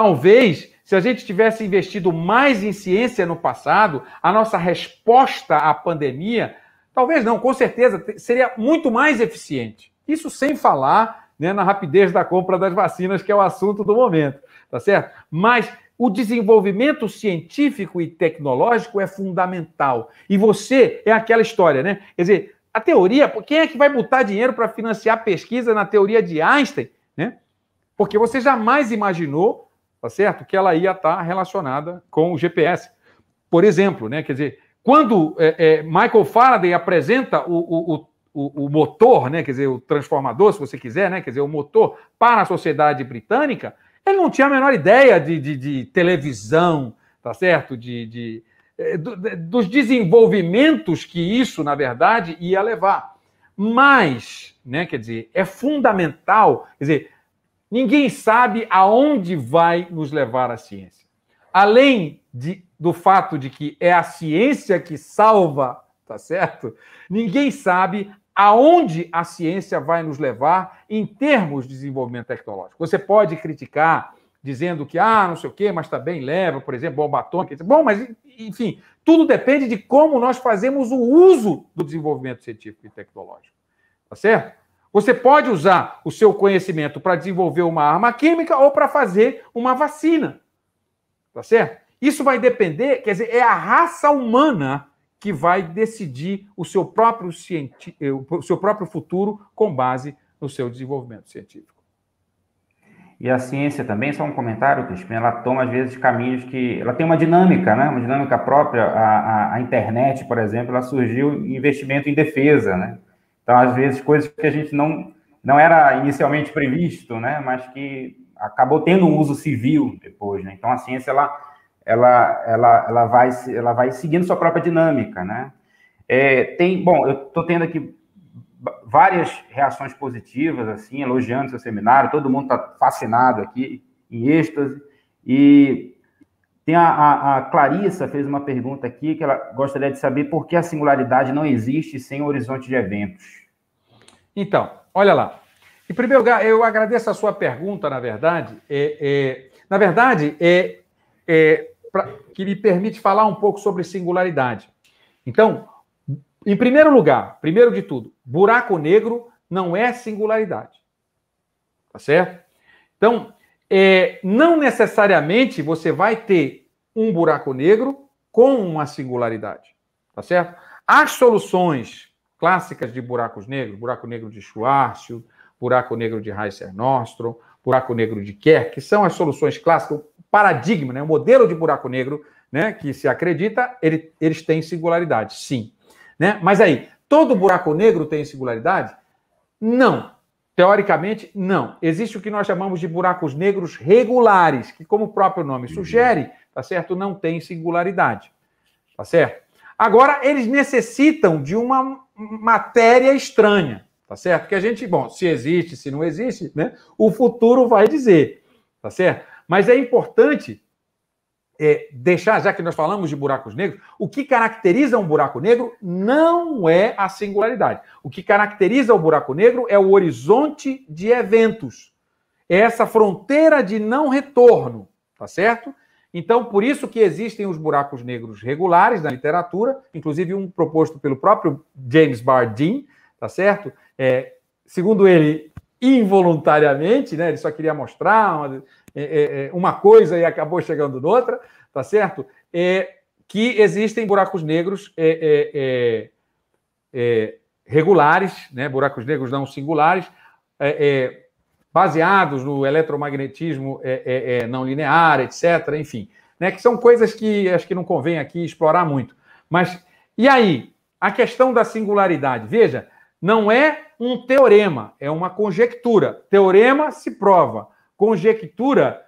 Talvez, se a gente tivesse investido mais em ciência no passado, a nossa resposta à pandemia, talvez não, com certeza, seria muito mais eficiente. Isso sem falar né, na rapidez da compra das vacinas, que é o assunto do momento, tá certo? Mas o desenvolvimento científico e tecnológico é fundamental. E você é aquela história, né? Quer dizer, a teoria, quem é que vai botar dinheiro para financiar pesquisa na teoria de Einstein, né? Porque você jamais imaginou tá certo? Que ela ia estar tá relacionada com o GPS. Por exemplo, né? Quer dizer, quando é, é, Michael Faraday apresenta o, o, o, o, motor, né? Quer dizer, o transformador, se você quiser, né? Quer dizer, o motor para a sociedade britânica, ele não tinha a menor ideia de, de, de televisão, tá certo? De, de é, dos desenvolvimentos que isso, na verdade, ia levar. Mas, né, quer dizer, é fundamental, quer dizer, Ninguém sabe aonde vai nos levar a ciência. Além de, do fato de que é a ciência que salva, tá certo? Ninguém sabe aonde a ciência vai nos levar em termos de desenvolvimento tecnológico. Você pode criticar dizendo que, ah, não sei o quê, mas também tá leva, por exemplo, bomba atômica. Bom, mas, enfim, tudo depende de como nós fazemos o uso do desenvolvimento científico e tecnológico. Tá certo? Você pode usar o seu conhecimento para desenvolver uma arma química ou para fazer uma vacina. Tá certo? Isso vai depender, quer dizer, é a raça humana que vai decidir o seu próprio, cienti... Eh, o seu próprio futuro com base no seu desenvolvimento científico. E a ciência também, só um comentário, Crispim, ela toma às vezes caminhos que. Ela tem uma dinâmica, né? Uma dinâmica própria. A, a, a internet, por exemplo, ela surgiu investimento em defesa, né? Então, às vezes, coisas que a gente não, não era inicialmente previsto, né? Mas que acabou tendo um uso civil depois, né? Então, a ciência, ela, ela, ela, ela, vai, ela vai seguindo sua própria dinâmica, né? É, tem, bom, eu estou tendo aqui várias reações positivas, assim, elogiando seu seminário, todo mundo está fascinado aqui, em êxtase, e tem a, a, a, Clarissa fez uma pergunta aqui que ela gostaria de saber por que a singularidade não existe sem horizonte de eventos. Então, olha lá. Em primeiro lugar, eu agradeço a sua pergunta, na verdade. É, é, na verdade, é, é pra, que me permite falar um pouco sobre singularidade. Então, em primeiro lugar, primeiro de tudo, buraco negro não é singularidade. Tá certo? Então, é, não necessariamente você vai ter um buraco negro com uma singularidade. Tá certo? As soluções clássicas de buracos negros, buraco negro de Schwarzschild, buraco negro de Heiser Nostrom, buraco negro de Kerr, que são as soluções clássicas, o paradigma, né, o modelo de buraco negro né, que se acredita, ele, eles têm singularidade, sim. Né? Mas aí, todo buraco negro tem singularidade? Não. Teoricamente, não. Existe o que nós chamamos de buracos negros regulares, que, como o próprio nome uhum. sugere, tá certo? Não tem singularidade. Tá certo? Agora, eles necessitam de uma matéria estranha, tá certo? Que a gente, bom, se existe, se não existe, né? O futuro vai dizer, tá certo? Mas é importante é, deixar, já que nós falamos de buracos negros, o que caracteriza um buraco negro não é a singularidade. O que caracteriza o buraco negro é o horizonte de eventos. É essa fronteira de não retorno, tá certo? Então, por isso que existem os buracos negros regulares na literatura, inclusive um proposto pelo próprio James Bardeen, tá certo? É, segundo ele, involuntariamente, né? Ele só queria mostrar uma, é, é, é uma coisa e acabou chegando noutra, tá certo? É que existem buracos negros é, regulares, né? Buracos negros não singulares, é, baseados no eletromagnetismo é, é, é, não linear, etc., enfim, né, que são coisas que acho que não convém aqui explorar muito. Mas, e aí? A questão da singularidade. Veja, não é um teorema, é uma conjectura. Teorema se prova, conjectura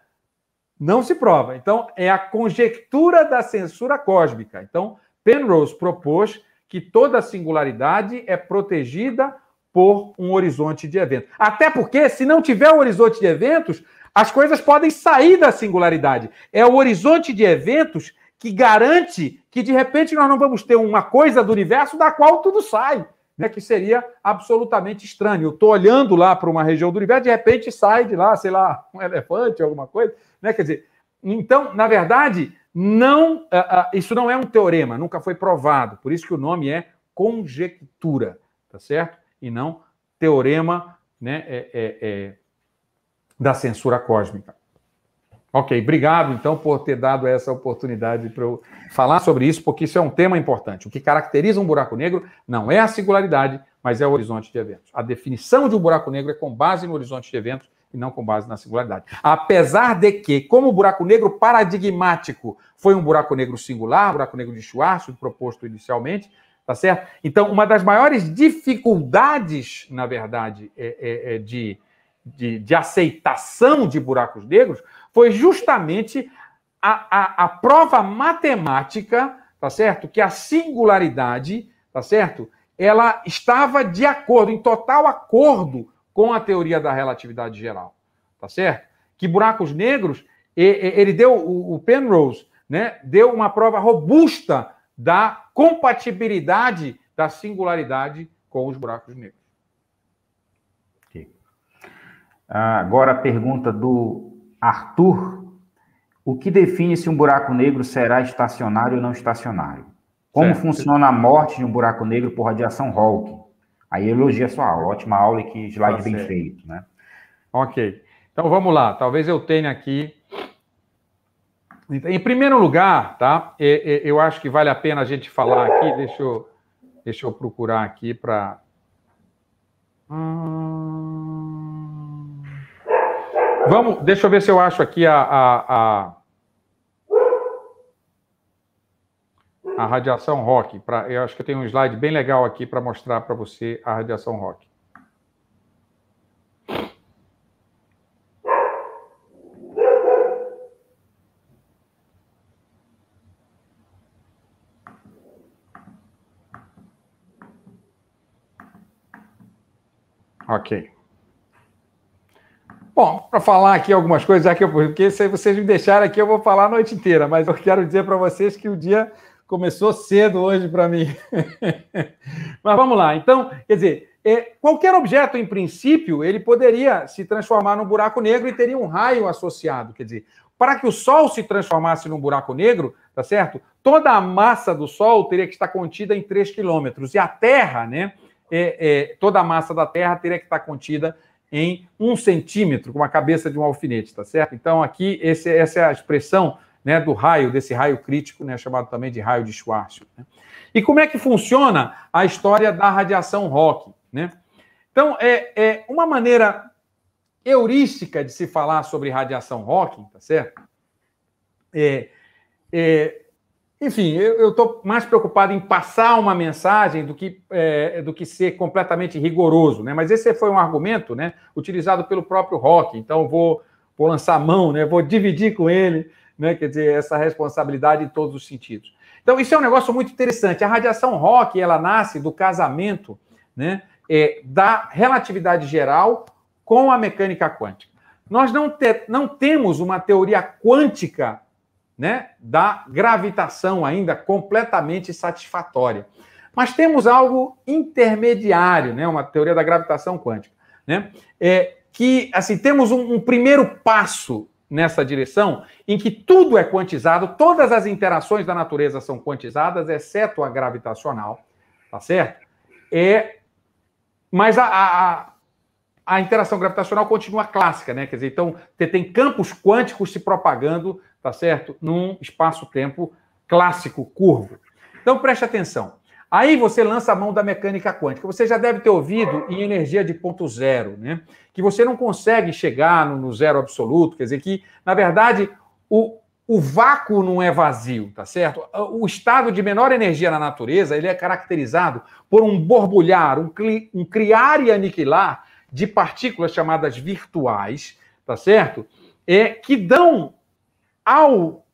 não se prova. Então, é a conjectura da censura cósmica. Então, Penrose propôs que toda singularidade é protegida por um horizonte de eventos. Até porque, se não tiver um horizonte de eventos, as coisas podem sair da singularidade. É o horizonte de eventos que garante que, de repente, nós não vamos ter uma coisa do universo da qual tudo sai. Né, que seria absolutamente estranho. Eu estou olhando lá para uma região do universo, de repente sai de lá, sei lá, um elefante, alguma coisa. Né? Quer dizer, então, na verdade, não, uh, uh, isso não é um teorema, nunca foi provado. Por isso que o nome é conjectura, tá certo? e não teorema né, é, é, é, da censura cósmica. Ok, obrigado então por ter dado essa oportunidade para eu falar sobre isso, porque isso é um tema importante. O que caracteriza um buraco negro não é a singularidade, mas é o horizonte de eventos. A definição de um buraco negro é com base no horizonte de eventos e não com base na singularidade. Apesar de que, como o buraco negro paradigmático foi um buraco negro singular, buraco negro de Schwarzschild proposto inicialmente, Tá certo? Então, uma das maiores dificuldades, na verdade, é, é, é, de, de, de, aceitação de buracos negros foi justamente a, a, a prova matemática, tá certo? Que a singularidade, tá certo? Ela estava de acordo, em total acordo com a teoria da relatividade geral, tá certo? Que buracos negros, ele deu, o Penrose, né, deu uma prova robusta da compatibilidade da singularidade com os buracos negros. Okay. Agora a pergunta do Arthur. O que define se um buraco negro será estacionário ou não estacionário? Como certo. funciona a morte de um buraco negro por radiação Hawking? Aí elogia sua aula. Ótima aula e que slide tá bem feito, né? Ok. Então vamos lá. Talvez eu tenha aqui então, em primeiro lugar, tá? É, é, eu acho que vale a pena a gente falar aqui. Deixa eu, deixa eu procurar aqui para. Hum... Vamos, deixa eu ver se eu acho aqui a, a, a, a radiação rock. Pra, eu acho que eu tenho um slide bem legal aqui para mostrar para você a radiação rock. Ok. Bom, para falar aqui algumas coisas, aqui, porque se vocês me deixarem aqui, eu vou falar a noite inteira, mas eu quero dizer para vocês que o dia começou cedo hoje para mim. <laughs> mas vamos lá. Então, quer dizer, é, qualquer objeto, em princípio, ele poderia se transformar num buraco negro e teria um raio associado. Quer dizer, para que o Sol se transformasse num buraco negro, tá certo? Toda a massa do Sol teria que estar contida em 3 quilômetros. E a Terra, né? é, é, toda a massa da Terra teria que estar contida em um centímetro, com a cabeça de um alfinete, tá certo? Então, aqui, esse, essa é a expressão né, do raio, desse raio crítico, né, chamado também de raio de Schwarzschild. Né? E como é que funciona a história da radiação Hawking? Né? Então, é, é uma maneira heurística de se falar sobre radiação Hawking, tá certo? É, é, enfim, eu estou mais preocupado em passar uma mensagem do que, é, do que ser completamente rigoroso, né? Mas esse foi um argumento, né? Utilizado pelo próprio Rock. Então vou, vou lançar a mão, né? Vou dividir com ele, né? Quer dizer, essa responsabilidade em todos os sentidos. Então isso é um negócio muito interessante. A radiação Rock ela nasce do casamento, né? É, da relatividade geral com a mecânica quântica. Nós não, te, não temos uma teoria quântica né, da gravitação ainda completamente satisfatória. Mas temos algo intermediário, né, uma teoria da gravitação quântica, né, é, que assim temos um, um primeiro passo nessa direção em que tudo é quantizado, todas as interações da natureza são quantizadas, exceto a gravitacional, tá certo? É, mas a, a, a interação gravitacional continua clássica, né? Quer dizer, então você tem campos quânticos se propagando tá certo? Num espaço-tempo clássico, curvo. Então preste atenção. Aí você lança a mão da mecânica quântica. Você já deve ter ouvido em energia de ponto zero, né? Que você não consegue chegar no, no zero absoluto, quer dizer que, na verdade, o, o vácuo não é vazio, tá certo? O estado de menor energia na natureza ele é caracterizado por um borbulhar, um, cli, um criar e aniquilar de partículas chamadas virtuais, tá certo? É, que dão ao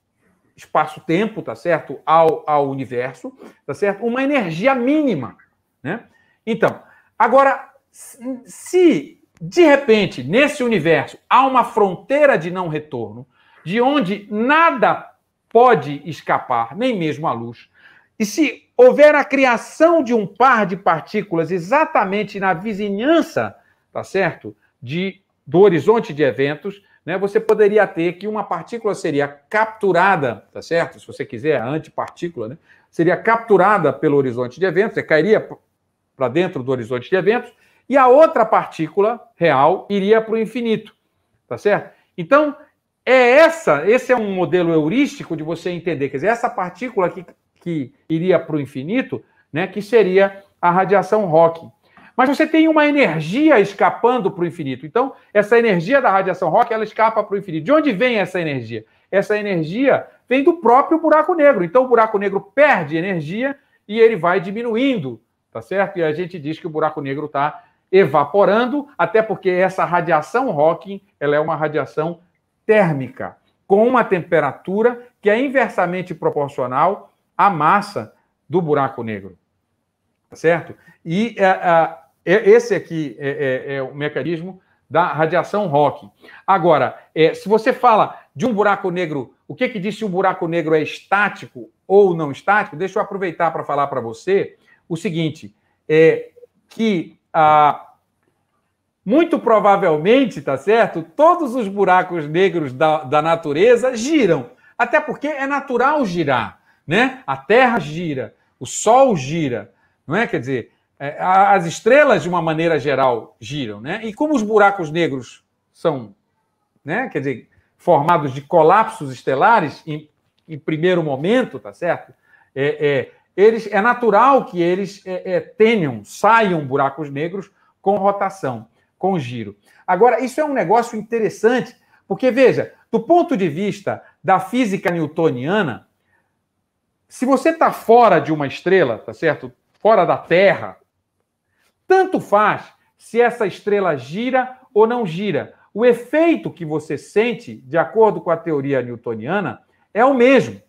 espaço-tempo, tá certo? Ao, ao universo, tá certo? Uma energia mínima, né? Então, agora, se de repente nesse universo há uma fronteira de não retorno, de onde nada pode escapar, nem mesmo a luz, e se houver a criação de um par de partículas exatamente na vizinhança, tá certo? De do horizonte de eventos, né, você poderia ter que uma partícula seria capturada, tá certo? Se você quiser, a antipartícula, né, seria capturada pelo horizonte de eventos, você cairia para dentro do horizonte de eventos, e a outra partícula real iria para o infinito, tá certo? Então, é essa, esse é um modelo heurístico de você entender, quer dizer, essa partícula que, que iria para o infinito, né, que seria a radiação Hawking. Mas você tem uma energia escapando para o infinito. Então, essa energia da radiação rock, ela escapa para o infinito. De onde vem essa energia? Essa energia vem do próprio buraco negro. Então, o buraco negro perde energia e ele vai diminuindo, tá certo? E a gente diz que o buraco negro está evaporando, até porque essa radiação Hawking, ela é uma radiação térmica, com uma temperatura que é inversamente proporcional à massa do buraco negro. Tá certo? E a, é, a, é, é, esse aqui é, é, é o mecanismo da radiação Hawking. Agora, é, se você fala de um buraco negro, o que, que diz se o um buraco negro é estático ou não estático? Deixa eu aproveitar para falar para você o seguinte: é que ah, muito provavelmente, tá certo? Todos os buracos negros da, da natureza giram. Até porque é natural girar, né? A Terra gira, o Sol gira, não é? Quer dizer, é, as estrelas, de uma maneira geral, giram, né? E como os buracos negros são, né? Quer dizer, formados de colapsos estelares em, em primeiro momento, tá certo? É, é, eles, é natural que eles é, é, tenham, saiam buracos negros com rotação, com giro. Agora, isso é um negócio interessante, porque, veja, do ponto de vista da física newtoniana, se você está fora de uma estrela, tá certo? Fora da Terra, tanto faz se essa estrela gira ou não gira. O efeito que você sente, de acordo com a teoria newtoniana, é o mesmo.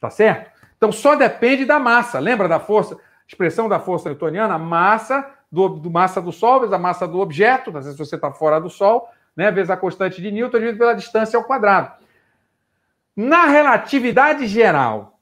Tá certo? Então só depende da massa. Lembra da força, expressão da força newtoniana? Massa do, do massa do Sol vezes a massa do objeto, às vezes você está fora do Sol, né, vezes a constante de Newton dividido pela distância ao quadrado. Na relatividade geral,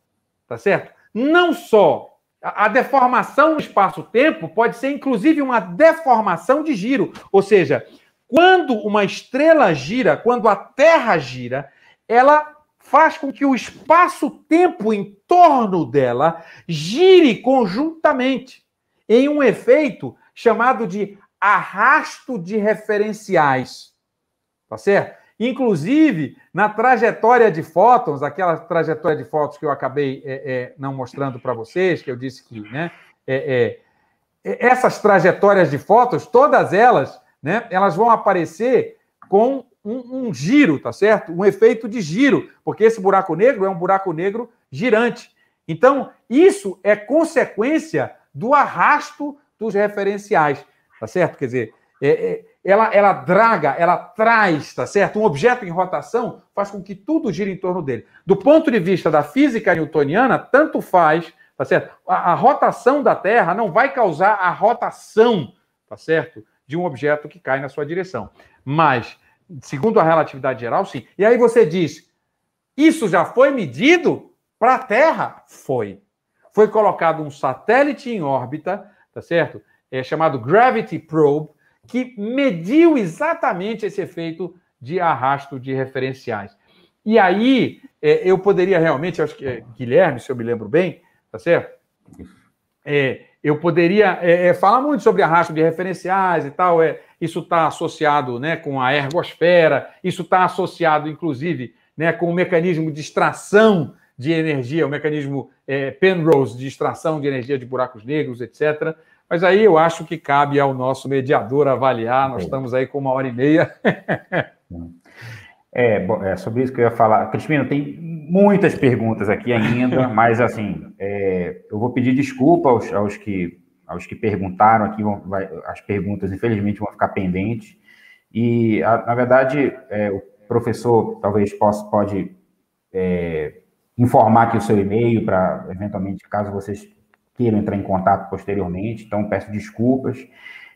tá certo? Não só a deformação no espaço-tempo pode ser, inclusive, uma deformação de giro. Ou seja, quando uma estrela gira, quando a Terra gira, ela faz com que o espaço-tempo em torno dela gire conjuntamente em um efeito chamado de arrasto de referenciais. Tá certo? Inclusive, na trajetória de fótons, aquela trajetória de fótons que eu acabei é, é, não mostrando para vocês, que eu disse que, né? É, é, é, essas trajetórias de fótons, todas elas, né? Elas vão aparecer com um, um, giro, tá certo? Um efeito de giro, porque esse buraco negro é um buraco negro girante. Então, isso é consequência do arrasto dos referenciais, tá certo? Quer dizer, é, é ela, ela draga, ela traz, tá certo? Um objeto em rotação faz com que tudo gire em torno dele. Do ponto de vista da física newtoniana, tanto faz, tá certo? A, a rotação da Terra não vai causar a rotação, tá certo? De um objeto que cai na sua direção. Mas, segundo a relatividade geral, sim. E aí você diz, isso já foi medido para a Terra? Foi. Foi colocado um satélite em órbita, tá certo? É chamado Gravity Probe, que mediu exatamente esse efeito de arrasto de referenciais. E aí é, eu poderia realmente, acho que é, Guilherme, se eu me lembro bem, tá certo? É, eu poderia é, é, falar muito sobre arrasto de referenciais e tal. É, isso está associado né, com a ergosfera, isso está associado, inclusive, né, com o mecanismo de extração de energia, o mecanismo é, Penrose de extração de energia de buracos negros, etc. Mas aí eu acho que cabe ao nosso mediador avaliar, nós é. estamos aí com uma hora e meia. é, é sobre isso que eu ia falar. Cristina, tem muitas perguntas aqui ainda, <laughs> mas assim, é, eu vou pedir desculpa aos, aos, que, aos que perguntaram aqui, vão, vai, as perguntas infelizmente vão ficar pendentes. E, a, na verdade, é, o professor talvez possa, pode é, informar aqui o seu e-mail para, eventualmente, caso vocês queiram entrar em contato posteriormente, então peço desculpas.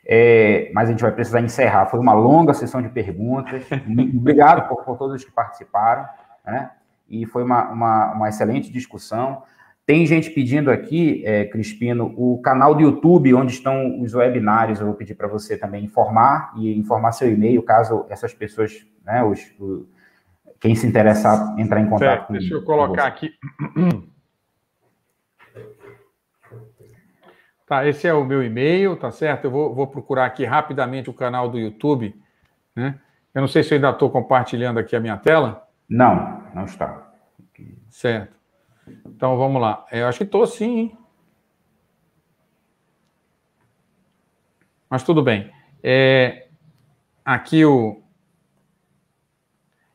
É, mas a gente vai precisar encerrar. Foi uma longa sessão de perguntas. Obrigado por, por todos que participaram. Né? E foi uma, uma, uma, excelente discussão. Tem gente pedindo aqui, é, Crispino, o canal do YouTube onde estão os webinários. Eu vou pedir para você também informar e informar seu e-mail, caso essas pessoas, né, os, o, quem se interessar, entrar em contato. Certo, com, deixa eu colocar com aqui. Tá, esse é o meu e-mail, tá certo? Eu vou, vou procurar aqui rapidamente o canal do YouTube, né? Eu não sei se eu ainda estou compartilhando aqui a minha tela. Não, não está. Certo. Então vamos lá. É, eu acho que estou sim. Mas tudo bem. É, aqui o.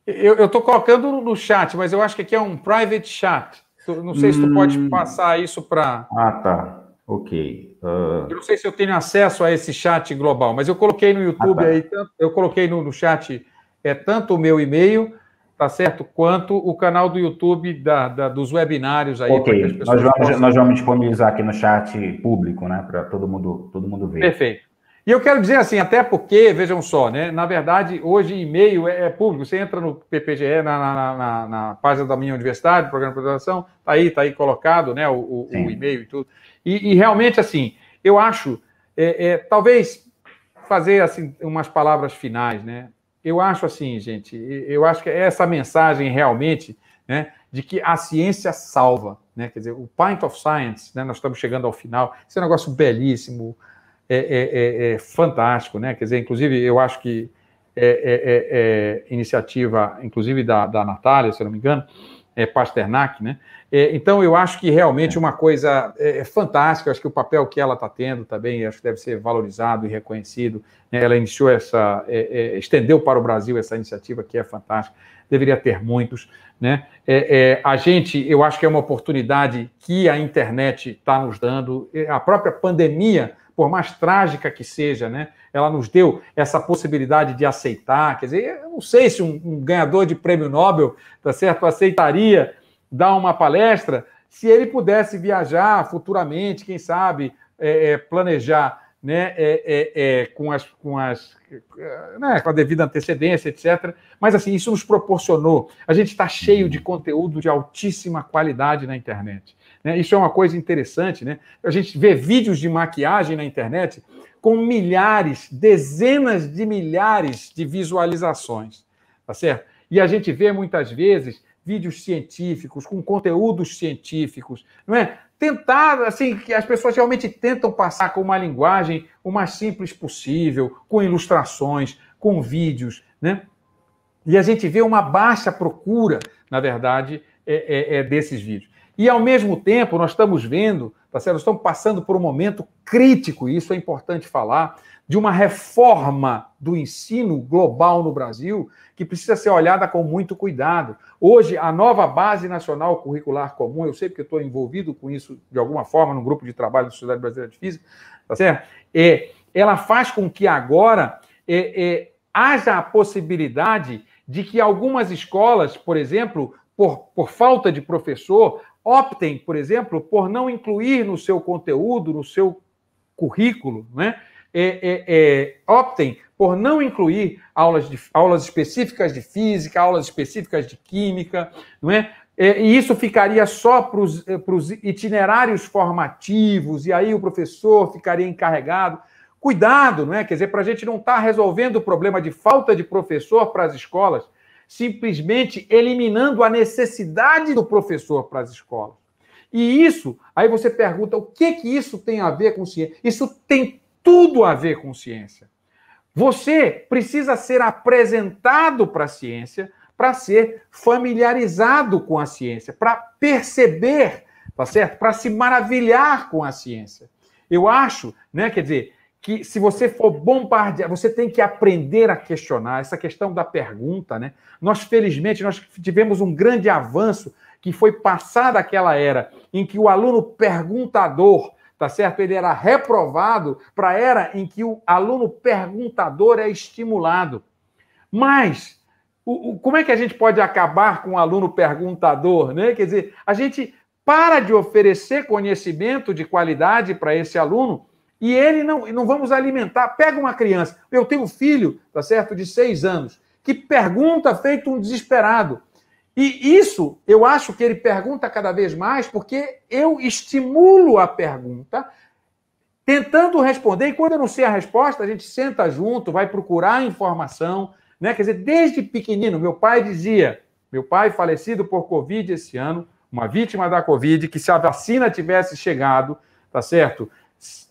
Eu estou colocando no chat, mas eu acho que aqui é um private chat. Não sei se tu pode hum. passar isso para. Ah, tá. Ok. Uh... Eu não sei se eu tenho acesso a esse chat global, mas eu coloquei no YouTube ah, tá. aí, eu coloquei no, no, chat é tanto o meu e-mail, tá certo, quanto o canal do YouTube da, da dos webinários aí. Ok, nós vamos, possam... nós vamos disponibilizar aqui no chat público, né, para todo mundo, todo mundo ver. Perfeito. E eu quero dizer assim, até porque, vejam só, né? Na verdade, hoje e-mail é, é público. Você entra no PPGE, na, na, na, na página da minha universidade, programa de programação, está aí, está aí colocado, né? O, o, o e-mail e tudo. E, e realmente, assim, eu acho, é, é, talvez fazer assim umas palavras finais, né? Eu acho assim, gente, eu acho que é essa mensagem realmente, né, de que a ciência salva, né? Quer dizer, o Pint of Science, né? Nós estamos chegando ao final. Esse é um negócio belíssimo, é, é, é, é fantástico, né? Quer dizer, inclusive, eu acho que é, é, iniciativa, inclusive da, da Natália, se eu não me engano, é Pasternak, né? É, então, eu acho que realmente é. uma coisa é, é fantástica, acho que o papel que ela está tendo também, acho que deve ser valorizado e reconhecido. Né? Ela iniciou essa, é, é, estendeu para o Brasil essa iniciativa que é fantástica, deveria ter muitos. Né? a gente, eu acho que é uma oportunidade que a internet está nos dando, a própria pandemia, por mais trágica que seja, né? ela nos deu essa possibilidade de aceitar. Quer dizer, eu não sei se um, um ganhador de prêmio Nobel, tá certo, aceitaria dar uma palestra, se ele pudesse viajar futuramente, quem sabe, é, é, planejar né, é, é, é com, as, com, as, né, com a devida antecedência, etc. Mas assim, isso nos proporcionou. A gente está cheio de conteúdo de altíssima qualidade na internet. Né? Isso é uma coisa interessante. Né? A gente vê vídeos de maquiagem na internet com milhares, dezenas de milhares de visualizações. Tá certo? E a gente vê muitas vezes vídeos científicos, com conteúdos científicos, não é? Tentar, assim, que as pessoas realmente tentam passar com uma linguagem o mais simples possível, com ilustrações, com vídeos, né? E a gente vê uma baixa procura, na verdade, é, é, é desses vídeos. E, ao mesmo tempo, nós estamos vendo, tá certo? Nós estamos passando por um momento crítico, e isso é importante falar de uma reforma do ensino global no Brasil que precisa ser olhada com muito cuidado. Hoje, a nova Base Nacional Curricular Comum, eu sei porque estou envolvido com isso de alguma forma no grupo de trabalho da Sociedade Brasileira de Física, tá certo? É, ela faz com que agora é, é, haja a possibilidade de que algumas escolas, por exemplo, por, por falta de professor, optem, por exemplo, por não incluir no seu conteúdo, no seu currículo, né? É, é, é, optem por não incluir aulas, de, aulas específicas de física, aulas específicas de química, não é? é e isso ficaria só para os é, itinerários formativos, e aí o professor ficaria encarregado. Cuidado, não é? Quer dizer, para a gente não estar tá resolvendo o problema de falta de professor para as escolas, simplesmente eliminando a necessidade do professor para as escolas. E isso, aí você pergunta, o que que isso tem a ver com ciência? Isso tem tudo a ver com ciência. Você precisa ser apresentado para a ciência, para ser familiarizado com a ciência, para perceber, tá certo? Para se maravilhar com a ciência. Eu acho, né, quer dizer, que se você for bombardear, você tem que aprender a questionar essa questão da pergunta, né? Nós felizmente nós tivemos um grande avanço que foi passada aquela era em que o aluno perguntador tá certo? Ele era reprovado para a era em que o aluno perguntador é estimulado. Mas o, o, como é que a gente pode acabar com o aluno perguntador, né? Quer dizer, a gente para de oferecer conhecimento de qualidade para esse aluno e ele não, não vamos alimentar. Pega uma criança, eu tenho um filho, tá certo, de seis anos, que pergunta feito um desesperado. E isso eu acho que ele pergunta cada vez mais, porque eu estimulo a pergunta, tentando responder, e quando eu não sei a resposta, a gente senta junto, vai procurar informação. Né? Quer dizer, desde pequenino, meu pai dizia, meu pai falecido por Covid esse ano, uma vítima da Covid, que se a vacina tivesse chegado, tá certo?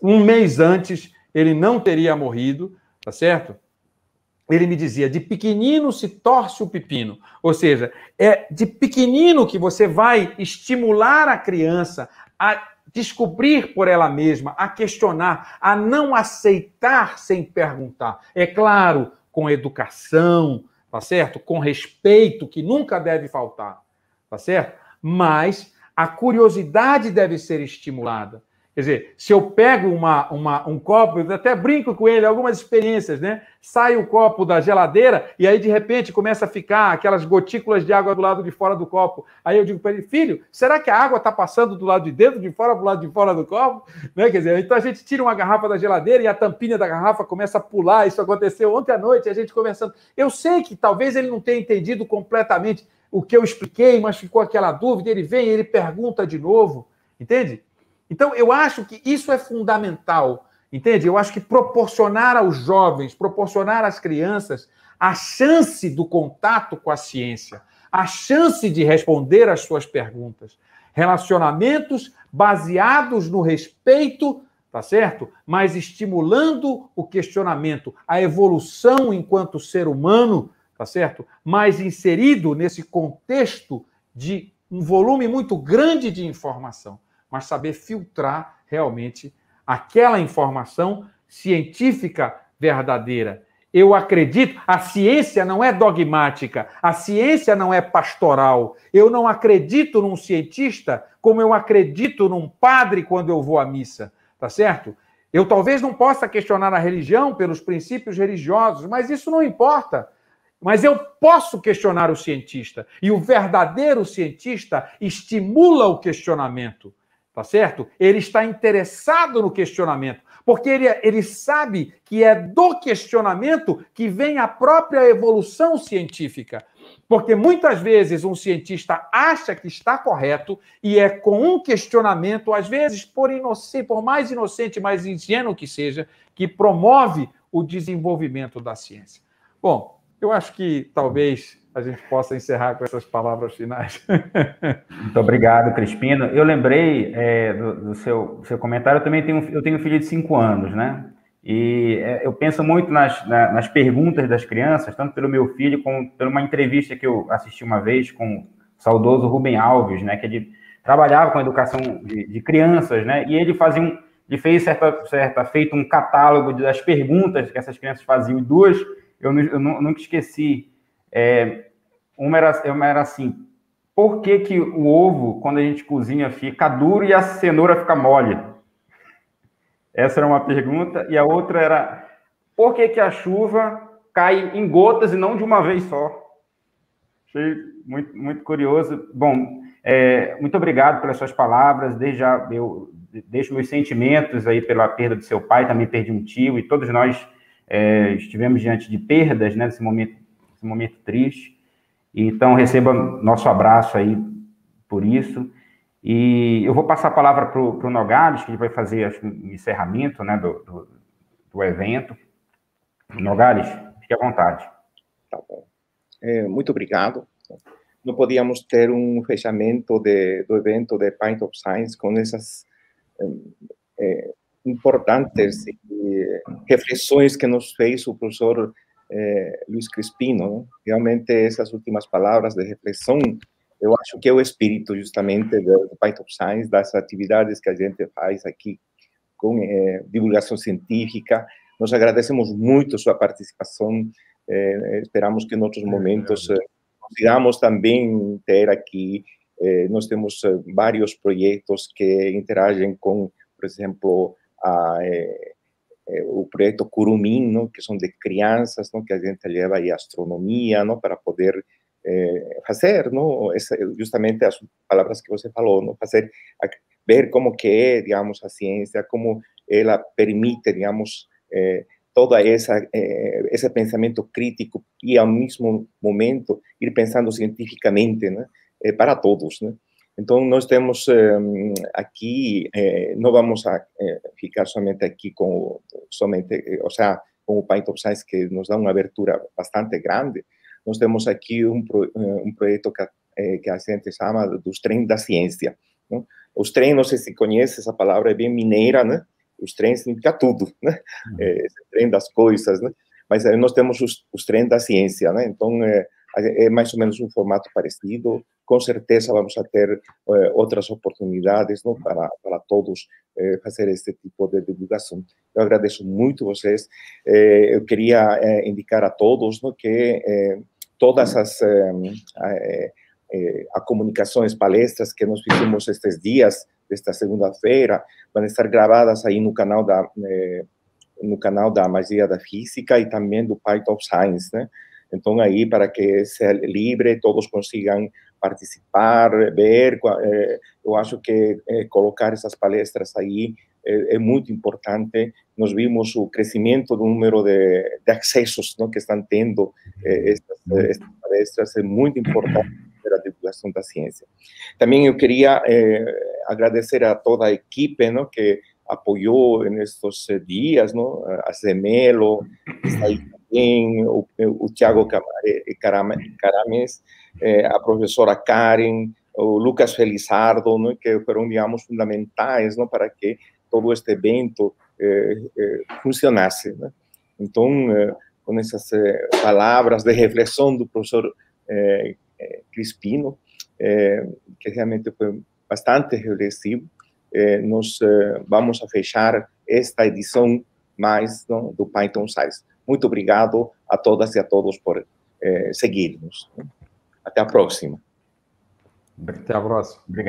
Um mês antes, ele não teria morrido, tá certo? ele me dizia: de pequenino se torce o pepino. Ou seja, é de pequenino que você vai estimular a criança a descobrir por ela mesma, a questionar, a não aceitar sem perguntar. É claro, com educação, tá certo? Com respeito, que nunca deve faltar, tá certo? Mas a curiosidade deve ser estimulada. Quer dizer, se eu pego uma, uma, um copo, eu até brinco com ele, algumas experiências, né? Sai o copo da geladeira e aí de repente começa a ficar aquelas gotículas de água do lado de fora do copo. Aí eu digo para ele, filho, será que a água está passando do lado de dentro, de fora, para o lado de fora do copo? Né? Quer dizer, então a gente tira uma garrafa da geladeira e a tampinha da garrafa começa a pular. Isso aconteceu ontem à noite, a gente conversando. Eu sei que talvez ele não tenha entendido completamente o que eu expliquei, mas ficou aquela dúvida. Ele vem, ele pergunta de novo, entende? Então, eu acho que isso é fundamental, entende? Eu acho que proporcionar aos jovens, proporcionar às crianças a chance do contato com a ciência, a chance de responder às suas perguntas. Relacionamentos baseados no respeito, tá certo? Mas estimulando o questionamento, a evolução enquanto ser humano, tá certo? Mas inserido nesse contexto de um volume muito grande de informação mas saber filtrar realmente aquela informação científica verdadeira. Eu acredito, a ciência não é dogmática, a ciência não é pastoral. Eu não acredito num cientista como eu acredito num padre quando eu vou à missa, tá certo? Eu talvez não possa questionar a religião pelos princípios religiosos, mas isso não importa. Mas eu posso questionar o cientista, e o verdadeiro cientista estimula o questionamento tá certo? Ele está interessado no questionamento, porque ele, é, ele sabe que é do questionamento que vem a própria evolução científica. Porque muitas vezes um cientista acha que está correto e é com um questionamento, às vezes por, inocente, por mais inocente, mais ingênuo que seja, que promove o desenvolvimento da ciência. Bom, eu acho que talvez a gente possa encerrar com essas palavras finais. Muito obrigado, Crispino. Eu lembrei é, do, do, seu, seu, comentário, eu também tenho, eu tenho um filho de cinco anos, né? E é, eu penso muito nas, na, nas perguntas das crianças, tanto pelo meu filho, como por uma entrevista que eu assisti uma vez com o saudoso Rubem Alves, né? Que ele trabalhava com a educação de, de crianças, né? E ele fazia um, ele fez certa, certa feito um catálogo das perguntas que essas crianças faziam. E duas eu, eu nunca esqueci é, uma, era, é uma era assim, por que, que o ovo, quando a gente cozinha, fica duro e a cenoura fica mole? Essa era uma pergunta. E a outra era, por que, que a chuva cai em gotas e não de uma vez só? Achei muito, muito curioso. Bom, é, muito obrigado pelas suas palavras. Desde já eu deixo meus sentimentos aí pela perda do seu pai, também perdi um tio, e todos nós é, estivemos diante de perdas né, nesse momento esse momento triste. Então, receba nosso abraço aí por isso. E eu vou passar a palavra para o Nogales, que ele vai fazer acho, um encerramento né, do, do, do evento. Nogales, fique à vontade. Tá bom. É, muito obrigado. Não podíamos ter um fechamento de, do evento de Pint of Science com essas hum, é, importantes eh, reflexões que nos fez o professor é, eh, Luiz Crispino, né? realmente essas últimas palavras de reflexão, eu acho que é o espírito justamente do, Python Science, das atividades que a gente faz aqui com eh, divulgação científica. Nós agradecemos muito sua participação, eh, esperamos que em outros momentos consigamos também ter aqui, nós temos vários projetos que interagem com, por exemplo, a El eh, proyecto projeto que son de crianzas, que a gente lleva ahí astronomía, ¿no? para poder eh, hacer, ¿no? Eh, justamente las palabras que usted habló, ¿no? Hacer, ver cómo que es, digamos, la ciencia, cómo ella permite, digamos, eh, todo esa, ese pensamiento crítico y al mismo momento ir pensando científicamente, para todos, ¿no? Entonces nós tenemos em, aquí, eh, no vamos eh, ficar solamente aquí con somente, ou eh, o of Science, que nos da una abertura bastante grande. Nós tenemos aquí un proyecto que, que a gente llama dos trens da ciência. Né? Os trens, no sé si conoces esa palabra mm. es bien mineira, ¿no? Os trens significa tudo, né? Eh, de das coisas, né? Mas nós temos os, os trens da ciência, né? Então, é mais menos un formato parecido, con certeza vamos a tener eh, otras oportunidades para, para todos eh, hacer este tipo de divulgación. Yo agradezco mucho a Eh, Yo quería eh, indicar a todos que todas las a comunicaciones palestras que hicimos estos días de esta segunda-feira, van a estar grabadas ahí en el canal da no canal da Magia da Física y también do Python Science, Entonces Então para que sea libre todos consigan participar, ver. Eh, yo acho que eh, colocar esas palestras ahí eh, es muy importante. Nos vimos el crecimiento del número de, accesos que están tendo eh, estas, palestras, es muy importante para a divulgação da ciência. También yo quería agradecer a toda la equipe que apoyó en estos días, a Semelo, está aí también, o, Carames, Eh, a professora Karen, o Lucas Felizardo, né, que foram, digamos, fundamentais não, para que todo este evento eh, eh, funcionasse. Né? Então, com essas palavras de reflexão do professor Crispino, que realmente foi bastante reflexivo, nós vamos fechar esta edição mais não, do Python Science. Muito obrigado a todas e a todos por eh, seguir-nos. Até a próxima. Até a próxima. Obrigado.